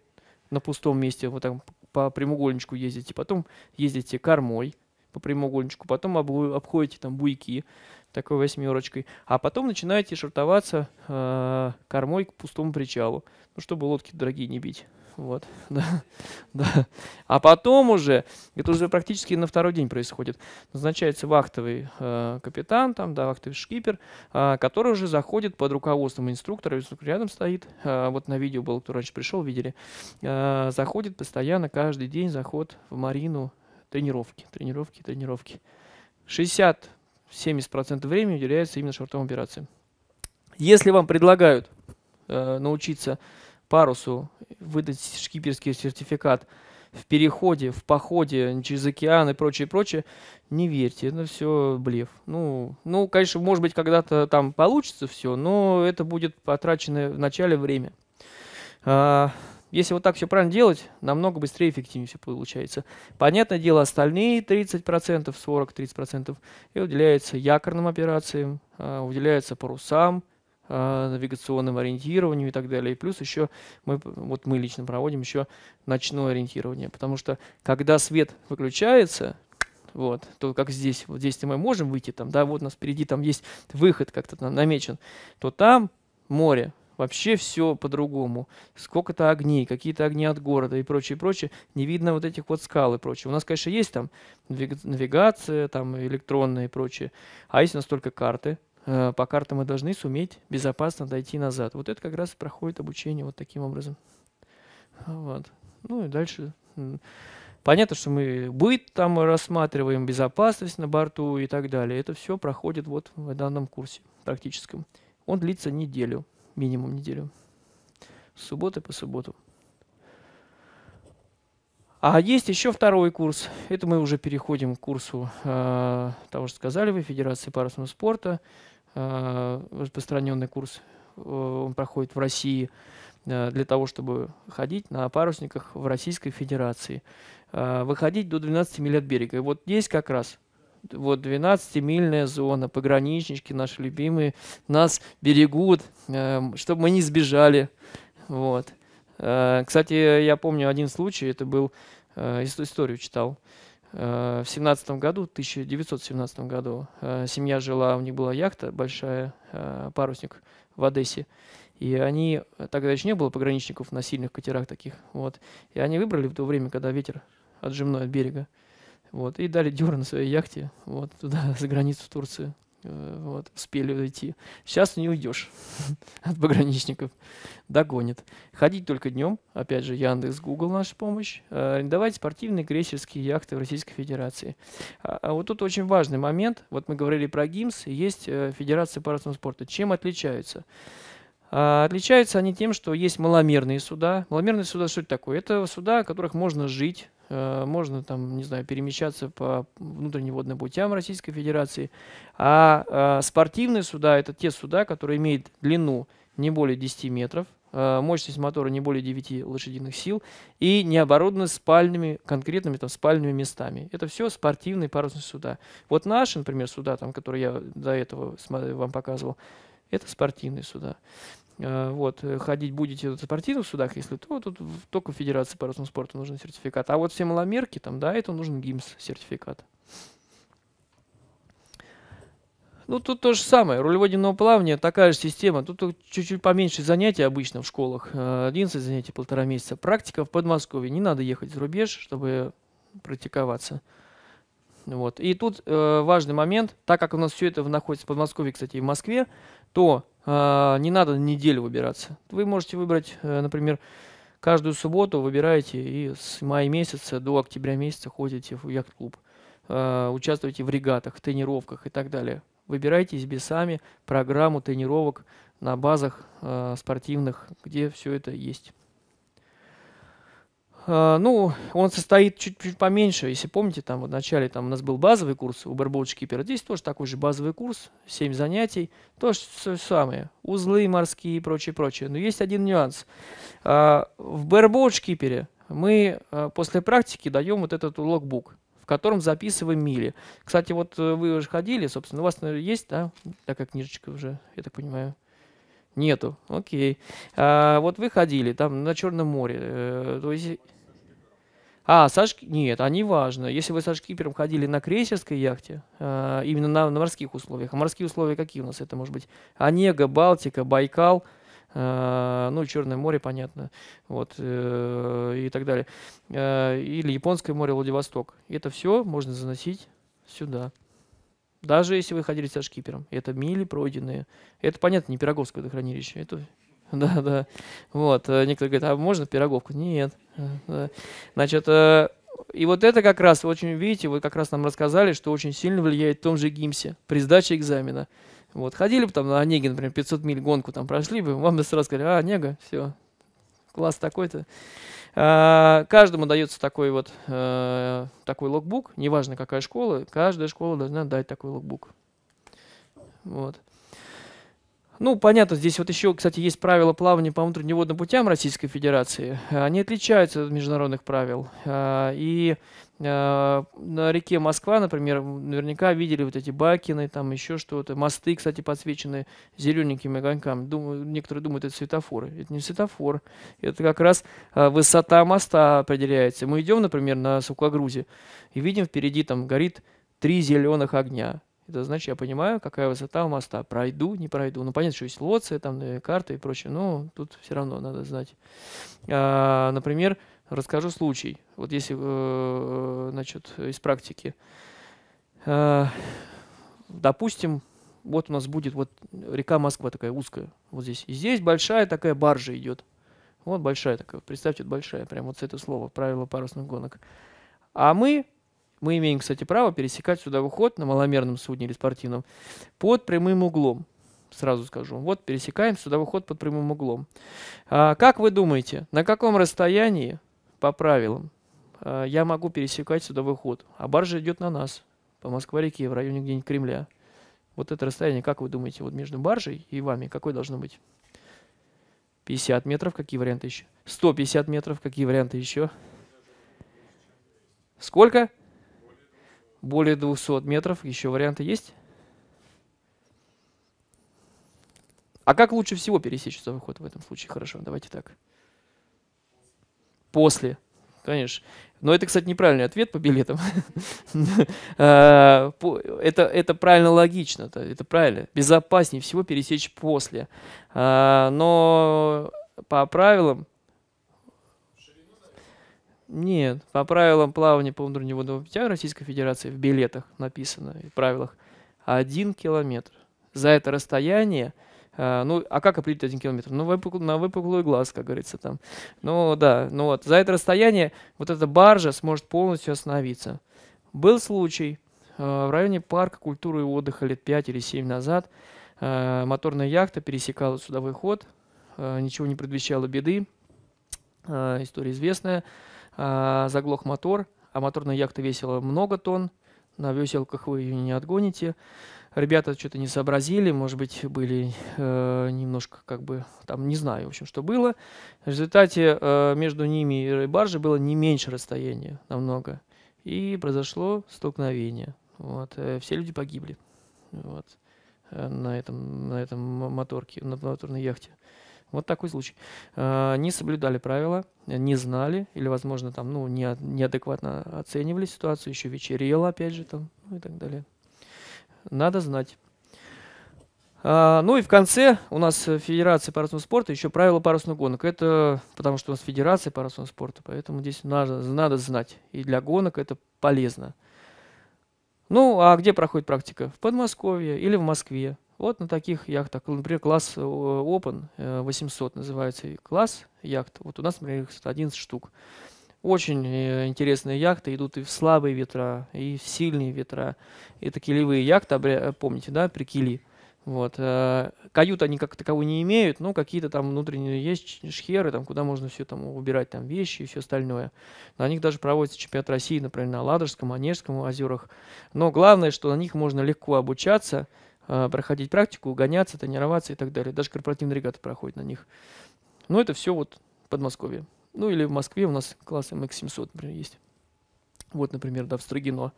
на пустом месте, вот там по прямоугольничку ездите, потом ездите кормой по прямоугольничку, потом обходите там буйки такой восьмерочкой, а потом начинаете шартоваться э, кормой к пустому причалу, ну, чтобы лодки дорогие не бить. Вот, да, да. А потом уже, это уже практически на второй день происходит, назначается вахтовый э, капитан, там, да, вахтовый шкипер, э, который уже заходит под руководством инструктора, инструктор рядом стоит, э, вот на видео был, кто раньше пришел, видели, э, заходит постоянно, каждый день заход в марину, тренировки, тренировки, тренировки. 60-70% времени уделяется именно шортовым операциям. Если вам предлагают э, научиться парусу, выдать шкиперский сертификат в переходе, в походе через океан и прочее, прочее, не верьте, это все блеф. Ну, ну, конечно, может быть, когда-то там получится все, но это будет потрачено в начале время. А, если вот так все правильно делать, намного быстрее и эффективнее все получается. Понятное дело, остальные 30%, 40-30% и уделяется якорным операциям, а, уделяется парусам, а, навигационным ориентированием и так далее. И плюс еще мы, вот мы лично проводим еще ночное ориентирование, потому что когда свет выключается, вот, то как здесь, вот здесь мы можем выйти, там, да, вот у нас впереди там есть выход как-то намечен, то там море, вообще все по-другому. Сколько-то огней, какие-то огни от города и прочее, прочее. Не видно вот этих вот скал и прочее. У нас, конечно, есть там навигация, там электронная и прочее. А есть у нас только карты, Э, по картам мы должны суметь безопасно дойти назад. Вот это как раз проходит обучение вот таким образом. Вот. Ну и дальше. Понятно, что мы быт там рассматриваем, безопасность на борту и так далее. Это все проходит вот в данном курсе практическом. Он длится неделю, минимум неделю. С субботы по субботу. А есть еще второй курс. Это мы уже переходим к курсу э, того, что сказали вы, Федерации парусного спорта. А, распространенный курс, э, он проходит в России э, для того, чтобы ходить на парусниках в Российской Федерации. А, выходить до 12 миль от берега. И вот здесь как раз вот 12-мильная зона, пограничнички наши любимые, нас берегут, эм, чтобы мы не сбежали. Вот. Э, кстати, я помню один случай, это был, историю читал, Э, в семнадцатом году, 1917 году, э, семья жила, у них была яхта большая, э, парусник в Одессе. И они, тогда еще не было пограничников на сильных катерах таких, вот. И они выбрали в то время, когда ветер отжимной от берега, вот, и дали дёрн на своей яхте, вот, туда, за границу в Турцию. Э, вот, успели уйти. Сейчас не уйдешь от пограничников. Догонит. Ходить только днем. Опять же, Яндекс, Google наша помощь. Э, арендовать спортивные крейсерские яхты в Российской Федерации. А, а вот тут очень важный момент. Вот мы говорили про ГИМС. Есть э, Федерация парусного спорта. Чем отличаются? А, отличаются они тем, что есть маломерные суда. Маломерные суда что это такое? Это суда, в которых можно жить, э, можно там, не знаю, перемещаться по внутренним водным путям Российской Федерации. А, а спортивные суда – это те суда, которые имеют длину не более 10 метров, э, мощность мотора не более 9 лошадиных сил и не оборудованы спальными, конкретными там, спальными местами. Это все спортивные парусные суда. Вот наши, например, суда, там, которые я до этого вам показывал, это спортивные суда. Э, вот, э, ходить будете в спортивных судах, если то, тут только в Федерации по разному спорту нужен сертификат. А вот все маломерки, там, да, это нужен ГИМС-сертификат. Ну, тут то же самое. Рулевое дневного плавания, такая же система. Тут чуть-чуть поменьше занятий обычно в школах. 11 э, занятий, полтора месяца. Практика в Подмосковье. Не надо ехать за рубеж, чтобы практиковаться. Вот. И тут э, важный момент, так как у нас все это находится в Подмосковье, кстати, и в Москве, то э, не надо на неделю выбираться. Вы можете выбрать, э, например, каждую субботу выбираете и с мая месяца до октября месяца ходите в яхт-клуб, э, участвуете в регатах, тренировках и так далее. Выбирайте себе сами программу тренировок на базах э, спортивных, где все это есть. Э, ну, он состоит чуть-чуть поменьше. Если помните, там в начале там, у нас был базовый курс у Barboach Keeper. Здесь тоже такой же базовый курс, 7 занятий. То же самое. Узлы морские и прочее, прочее. Но есть один нюанс. Э, в Barboach Keeper мы э, после практики даем вот этот логбук, в котором записываем мили. Кстати, вот вы уже ходили, собственно, у вас наверное, есть, да, такая книжечка уже, я так понимаю. Нету, окей. А, вот вы ходили там на Черном море, э, то есть а, Сашки Нет, они а важны. Если вы со шкипером ходили на крейсерской яхте, э, именно на, на морских условиях. А морские условия какие у нас? Это может быть Онега, Балтика, Байкал, э, ну, Черное море, понятно, вот, э, и так далее. или Японское море, Владивосток. Это все можно заносить сюда. Даже если вы ходили со шкипером. Это мили пройденные. Это, понятно, не Пироговское водохранилище. Это Да, да. Вот. Э, некоторые говорят, а можно пироговку? Нет. Э, Значит, э, и вот это как раз, очень, видите, вы как раз нам рассказали, что очень сильно влияет в том же ГИМСе при сдаче экзамена. Вот, ходили бы там на Онеге, например, 500 миль гонку там прошли бы, вам бы сразу сказали, а, Онега, все, класс такой-то. А, каждому дается такой вот, такой логбук, неважно какая школа, каждая школа должна дать такой логбук. Вот. Ну, понятно, здесь вот еще, кстати, есть правила плавания по внутренним водным путям Российской Федерации. Э, они отличаются от международных правил. Э, и э, на реке Москва, например, наверняка видели вот эти бакины, там еще что-то. Мосты, кстати, подсвечены зелененькими огоньками. Думаю, некоторые думают, это светофоры. Это не светофор. Это как раз высота моста определяется. Мы идем, например, на Сукогрузе и видим впереди там горит три зеленых огня. Это значит, я понимаю, какая высота у моста. Пройду, не пройду. Ну, понятно, что есть лоция, там, э, карты и прочее, но тут все равно надо знать. А, например, расскажу случай. Вот если, э, значит, из практики. А, допустим, вот у нас будет вот река Москва такая узкая, вот здесь. И здесь большая такая баржа идет. Вот большая такая, представьте, большая, прям вот с этого слова правило парусных гонок. А мы мы имеем, кстати, право пересекать сюда выход на маломерном судне или спортивном под прямым углом. Сразу скажу. Вот пересекаем сюда выход под прямым углом. А, как вы думаете, на каком расстоянии, по правилам, а, я могу пересекать сюда выход, а баржа идет на нас, по Москва-реке, в районе где-нибудь Кремля. Вот это расстояние, как вы думаете, вот между баржей и вами, какое должно быть? 50 метров, какие варианты еще? 150 метров, какие варианты еще? Сколько? более 200 метров. Еще варианты есть? А как лучше всего пересечь этот выход в этом случае? Хорошо, давайте так. После. Конечно. Но это, кстати, неправильный ответ по билетам. А, это, это правильно логично, это правильно. Безопаснее всего пересечь после. А, но по правилам нет, по правилам плавания по внутреннему водному путя Российской Федерации в билетах написано в правилах один километр. За это расстояние э, ну, а как определить один километр? Ну, выпукл, на выпуклый глаз, как говорится там. Ну, да, ну вот, за это расстояние вот эта баржа сможет полностью остановиться. Был случай э, в районе парка культуры и отдыха лет 5 или 7 назад. Э, моторная яхта пересекала судовой ход, э, ничего не предвещало беды. Э, история известная. А, заглох мотор, а моторная яхта весила много тонн, на веселках вы ее не отгоните. Ребята что-то не сообразили, может быть, были э, немножко как бы, там, не знаю, в общем, что было. В результате э, между ними и баржей было не меньше расстояния, намного. И произошло столкновение. Вот. Э, все люди погибли вот, э, на, этом, на этом моторке, на моторной яхте. Вот такой случай. Э, не соблюдали правила, не знали или, возможно, там, ну, не, неадекватно оценивали ситуацию, еще вечерело, опять же, там, ну и так далее. Надо знать. А, ну и в конце у нас Федерация парусного спорта, еще правила парусных гонок. Это потому что у нас Федерация парусного спорта, поэтому здесь надо, надо знать. И для гонок это полезно. Ну, а где проходит практика? В Подмосковье или в Москве. Вот на таких яхтах, например, класс э, Open 800 э, называется класс яхт. Вот у нас, например, их 11 штук. Очень э, интересные яхты, идут и в слабые ветра, и в сильные ветра. Это килевые яхты, помните, да, при кили. Вот. Кают они как таковой не имеют, но какие-то там внутренние есть шхеры, там, куда можно все там убирать, там вещи и все остальное. На них даже проводится чемпионат России, например, на Ладожском, Онежском озерах. Но главное, что на них можно легко обучаться – а, проходить практику, гоняться, тренироваться и так далее. Даже корпоративные регаты проходят на них. Но это все вот Подмосковье. Ну или в Москве у нас класс МХ-700, например, есть. Вот, например, да, в Строгино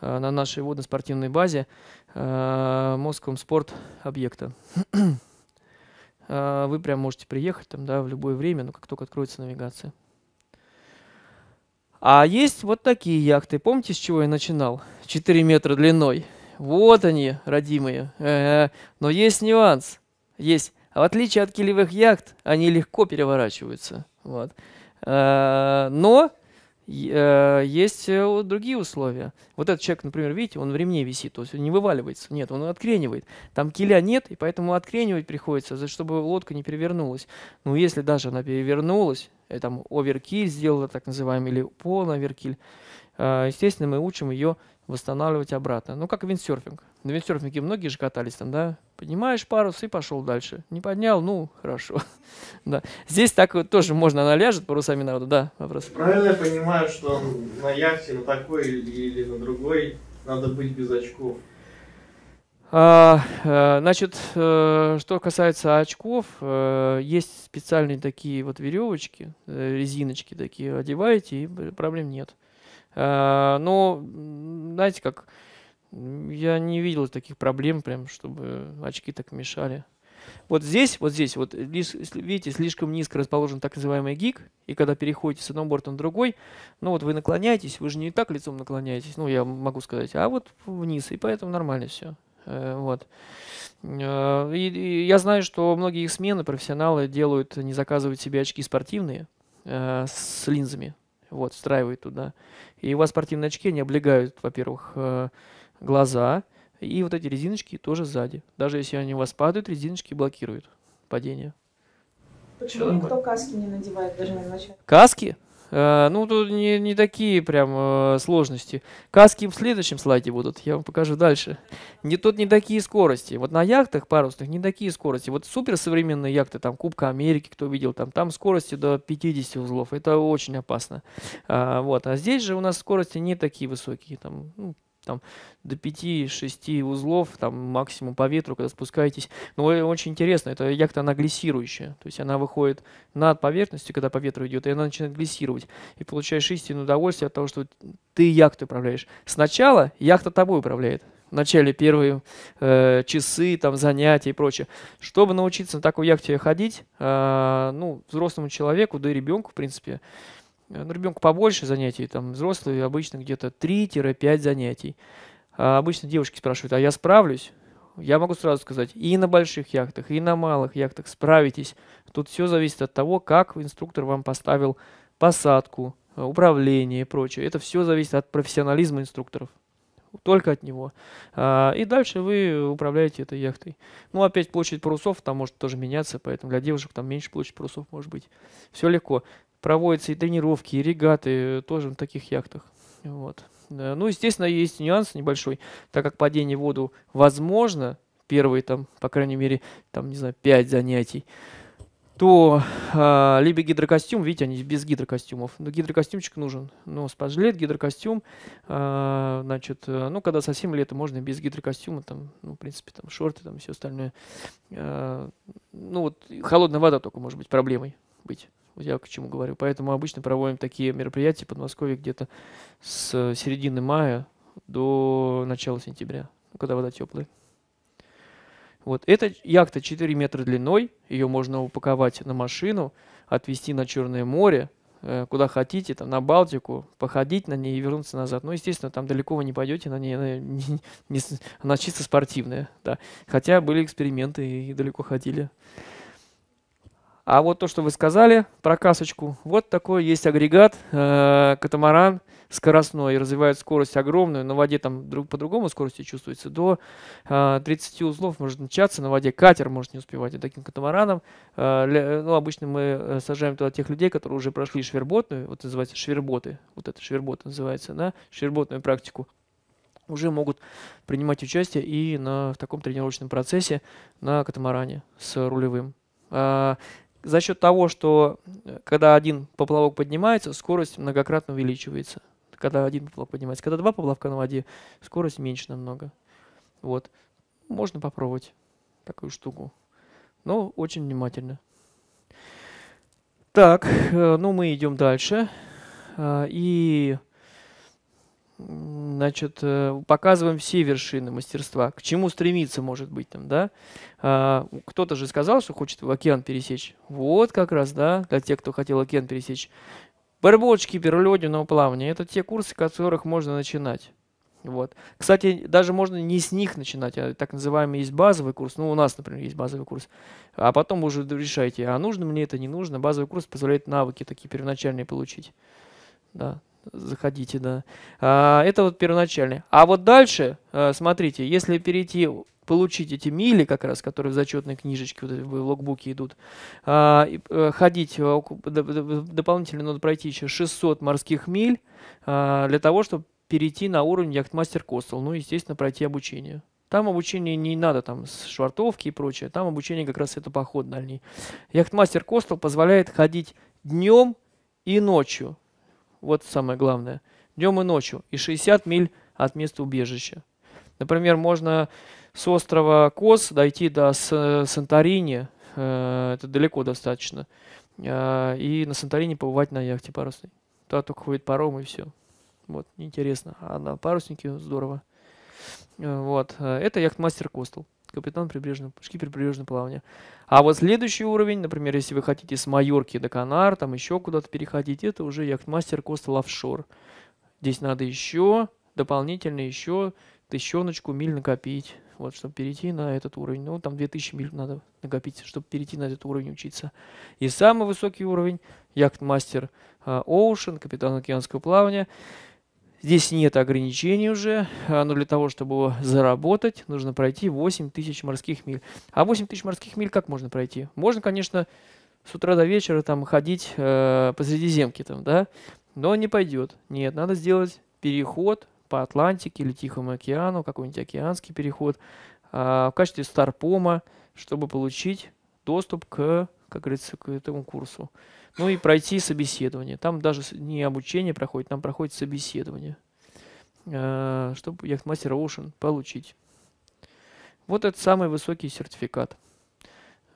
а, на нашей водно-спортивной базе э, Моском спорт объекта. Вы прям можете приехать там, да, в любое время, но как только откроется навигация. А есть вот такие яхты. Помните, с чего я начинал? 4 метра длиной. Вот они, родимые. Э, э, но есть нюанс. Есть. А в отличие от килевых яхт, они легко переворачиваются. Вот. Э, но есть другие условия. Вот этот человек, например, видите, он в ремне висит, то есть он не вываливается. Нет, он откренивает. Там киля нет, и поэтому откренивать приходится, чтобы лодка не перевернулась. Ну, если даже она перевернулась, там оверкиль сделала так называемый, или полноверкиль, естественно, мы учим ее восстанавливать обратно. Ну, как виндсерфинг. На виндсерфинге многие же катались там, да? Поднимаешь парус и пошел дальше. Не поднял, ну, хорошо. да. Здесь так вот тоже можно, она ляжет парусами на воду, да, вопрос. Правильно я понимаю, что на яхте, на такой или на другой надо быть без очков? А, э, значит, э, что касается очков, э, есть специальные такие вот веревочки, резиночки такие, одеваете и проблем нет. Э, Но, ну, знаете, как я не видел таких проблем, прям, чтобы очки так мешали. Вот здесь, вот здесь, вот э, видите, слишком низко расположен так называемый гик, и когда переходите с одного борта на другой, ну вот вы наклоняетесь, вы же не так лицом наклоняетесь, ну я могу сказать, а вот вниз, и поэтому нормально все. Э, вот. И, и я знаю, что многие их смены профессионалы делают, не заказывают себе очки спортивные с линзами, вот, встраивает туда. И у вас спортивные очки, они облегают, во-первых, э, глаза, и вот эти резиночки тоже сзади. Даже если они у вас падают, резиночки блокируют падение. Почему Что никто каски не надевает даже на начале? Каски? Э, ну, тут не, не такие прям э, сложности. Каски в следующем слайде будут, я вам покажу дальше. Не, тут не такие скорости. Вот на яхтах парусных не такие скорости. Вот суперсовременные яхты, там Кубка Америки, кто видел, там, там скорости до 50 узлов. Это очень опасно. А, вот. а здесь же у нас скорости не такие высокие, там ну, там до 5-6 узлов, там максимум по ветру, когда спускаетесь. Но ну, э, очень интересно, это яхта, она глиссирующая, то есть она выходит над поверхностью, когда по ветру идет, и она начинает глиссировать. И получаешь истинное удовольствие от того, что ты яхту управляешь. Сначала яхта тобой управляет, в начале первые э, часы там занятия и прочее. Чтобы научиться на такой яхте ходить, э, ну, взрослому человеку, да и ребенку, в принципе, Э, ну, ребенку побольше занятий, там взрослые обычно где-то 3-5 занятий. А обычно девушки спрашивают, а я справлюсь? Я могу сразу сказать, и на больших яхтах, и на малых яхтах справитесь. Тут все зависит от того, как инструктор вам поставил посадку, управление и прочее. Это все зависит от профессионализма инструкторов. Только от него. А, и дальше вы управляете этой яхтой. Ну, опять площадь парусов там может тоже меняться, поэтому для девушек там меньше площадь парусов может быть. Все легко проводятся и тренировки, и регаты э, тоже на таких яхтах. Вот. Ну, естественно, есть нюанс небольшой, так как падение в воду возможно, первые там, по крайней мере, там, не знаю, 5 занятий, то э, либо гидрокостюм, видите, они без гидрокостюмов, но гидрокостюмчик нужен, но ну, спаджлет, гидрокостюм, э, значит, э, ну, когда совсем лето, можно без гидрокостюма, там, ну, в принципе, там, шорты, там, все остальное, э, ну, вот, холодная вода только может быть проблемой быть я к чему говорю. Поэтому обычно проводим такие мероприятия в Подмосковье где-то с э, середины мая до начала сентября, ну, когда вода теплая. Вот. Эта яхта 4 метра длиной, ее можно упаковать на машину, отвезти на Черное море, э, куда хотите, там, на Балтику, походить на ней и вернуться назад. Ну, естественно, там далеко вы не пойдете, на ней она, не, не, она чисто спортивная, да. Хотя были эксперименты и далеко ходили. А вот то, что вы сказали про касочку, вот такой есть агрегат, э, катамаран скоростной, развивает скорость огромную, на воде там друг, по-другому скорости чувствуется, до э, 30 узлов может начаться, на воде катер может не успевать, и таким катамараном, э, для, ну, обычно мы э, сажаем туда тех людей, которые уже прошли шверботную, вот называется шверботы, вот это швербот называется, да, шверботную практику, уже могут принимать участие и на, в таком тренировочном процессе на катамаране с рулевым. А, за счет того, что э, когда один поплавок поднимается, скорость многократно увеличивается. Когда один поплавок поднимается. Когда два поплавка на воде, скорость меньше намного. Вот. Можно попробовать такую штуку. Но очень внимательно. Так, э, ну мы идем дальше. Э, и значит, э, показываем все вершины мастерства, к чему стремиться, может быть, там, да. А, кто-то же сказал, что хочет в океан пересечь. Вот как раз, да, для тех, кто хотел океан пересечь. Барбочки перлодиного плавания – это те курсы, которых можно начинать. Вот. Кстати, даже можно не с них начинать, а так называемый есть базовый курс. Ну, у нас, например, есть базовый курс. А потом уже решайте, а нужно мне это, не нужно. Базовый курс позволяет навыки такие первоначальные получить. Да, заходите, да. А, это вот первоначальный. А вот дальше, э, смотрите, если перейти получить эти мили, как раз, которые в зачетной книжечке, вот в логбуке идут, а, э, ходить, э, дополнительно надо пройти еще 600 морских миль а, для того, чтобы перейти на уровень яхтмастер Костел, ну, естественно, пройти обучение. Там обучение не надо, там, с швартовки и прочее, там обучение как раз это поход дальний. Яхтмастер Костел позволяет ходить днем и ночью. Вот самое главное. Днем и ночью. И 60 миль от места убежища. Например, можно с острова Кос дойти до Санторини. Э, это далеко достаточно. Э, и на Санторини побывать на яхте парусной. Туда только ходит паром и все. Вот, интересно. А на паруснике здорово. Э, вот. Это яхтмастер Костел капитан прибрежного, шкипер прибрежного плавания. А вот следующий уровень, например, если вы хотите с Майорки до Канар, там еще куда-то переходить, это уже яхтмастер Coastal Offshore. Здесь надо еще, дополнительно еще тысячоночку миль накопить, вот, чтобы перейти на этот уровень. Ну, там 2000 миль надо накопить, чтобы перейти на этот уровень учиться. И самый высокий уровень, яхтмастер Оушен, а, капитан океанского плавания – Здесь нет ограничений уже, а, но для того, чтобы заработать, нужно пройти 8 тысяч морских миль. А 8 тысяч морских миль как можно пройти? Можно, конечно, с утра до вечера там ходить э, по Средиземке, там, да, но не пойдет. Нет, надо сделать переход по Атлантике или Тихому океану, какой-нибудь океанский переход, э, в качестве старпома, чтобы получить доступ к, как говорится, к этому курсу. Ну и пройти собеседование. Там даже не обучение проходит, там проходит собеседование. Э, Чтобы яхтмастер Ocean получить. Вот это самый высокий сертификат.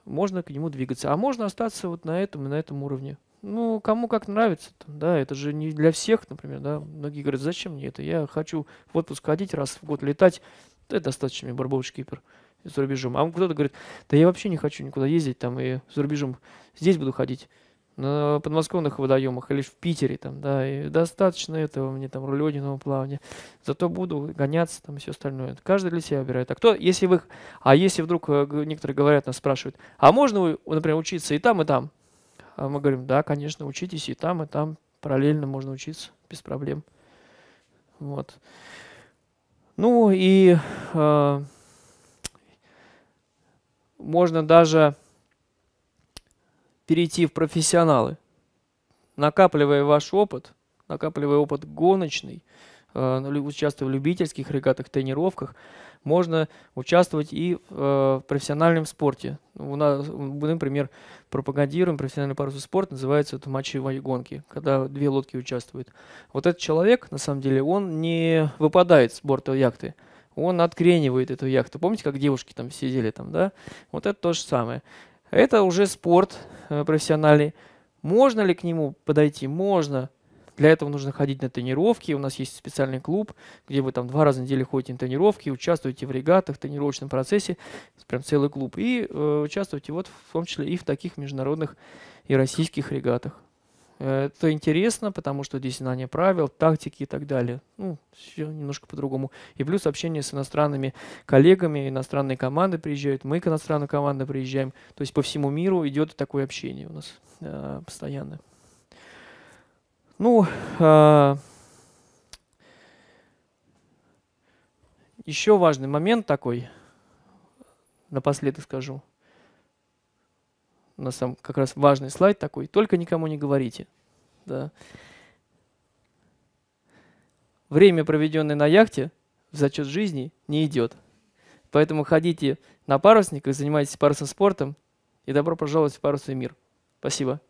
Можно к нему двигаться. А можно остаться вот на этом и на этом уровне. Ну, кому как нравится, -то, да, это же не для всех, например, да. Многие говорят, зачем мне это? Я хочу в отпуск ходить, раз в год летать. Это достаточно мне барбоуч-кипер за рубежом. А кто-то говорит, да я вообще не хочу никуда ездить там и за рубежом здесь буду ходить на подмосковных водоемах, или в Питере, там, да, и достаточно этого мне там рулединого плавания. Зато буду гоняться там и все остальное. Каждый для себя выбирает. А кто, если вы, а если вдруг э, некоторые говорят, нас спрашивают, а можно, например, учиться и там, и там? А мы говорим, да, конечно, учитесь и там, и там. Параллельно можно учиться, без проблем. Вот. Ну и э, можно даже перейти в профессионалы, накапливая ваш опыт, накапливая опыт гоночный, э, участвуя в любительских регатах, тренировках, можно участвовать и э, в профессиональном спорте. У нас, мы, например, пропагандируем профессиональный парусный спорт, называется это матчевые гонки, когда две лодки участвуют. Вот этот человек, на самом деле, он не выпадает с борта яхты, он откренивает эту яхту. Помните, как девушки там сидели там, да? Вот это то же самое. Это уже спорт э, профессиональный. Можно ли к нему подойти? Можно. Для этого нужно ходить на тренировки. У нас есть специальный клуб, где вы там два раза в неделю ходите на тренировки, участвуете в регатах, в тренировочном процессе. Прям целый клуб. И э, участвуете вот в том числе и в таких международных и российских регатах. Это интересно, потому что здесь знание правил, тактики и так далее. Ну, все немножко по-другому. И плюс общение с иностранными коллегами, иностранные команды приезжают, мы к иностранным командам приезжаем. То есть по всему миру идет такое общение у нас э, постоянно. Ну, э, а, еще важный момент такой, напоследок скажу – у нас там как раз важный слайд такой, только никому не говорите. Да. Время, проведенное на яхте, в зачет жизни не идет. Поэтому ходите на парусниках, занимайтесь парусным спортом, и добро пожаловать в парусный мир. Спасибо.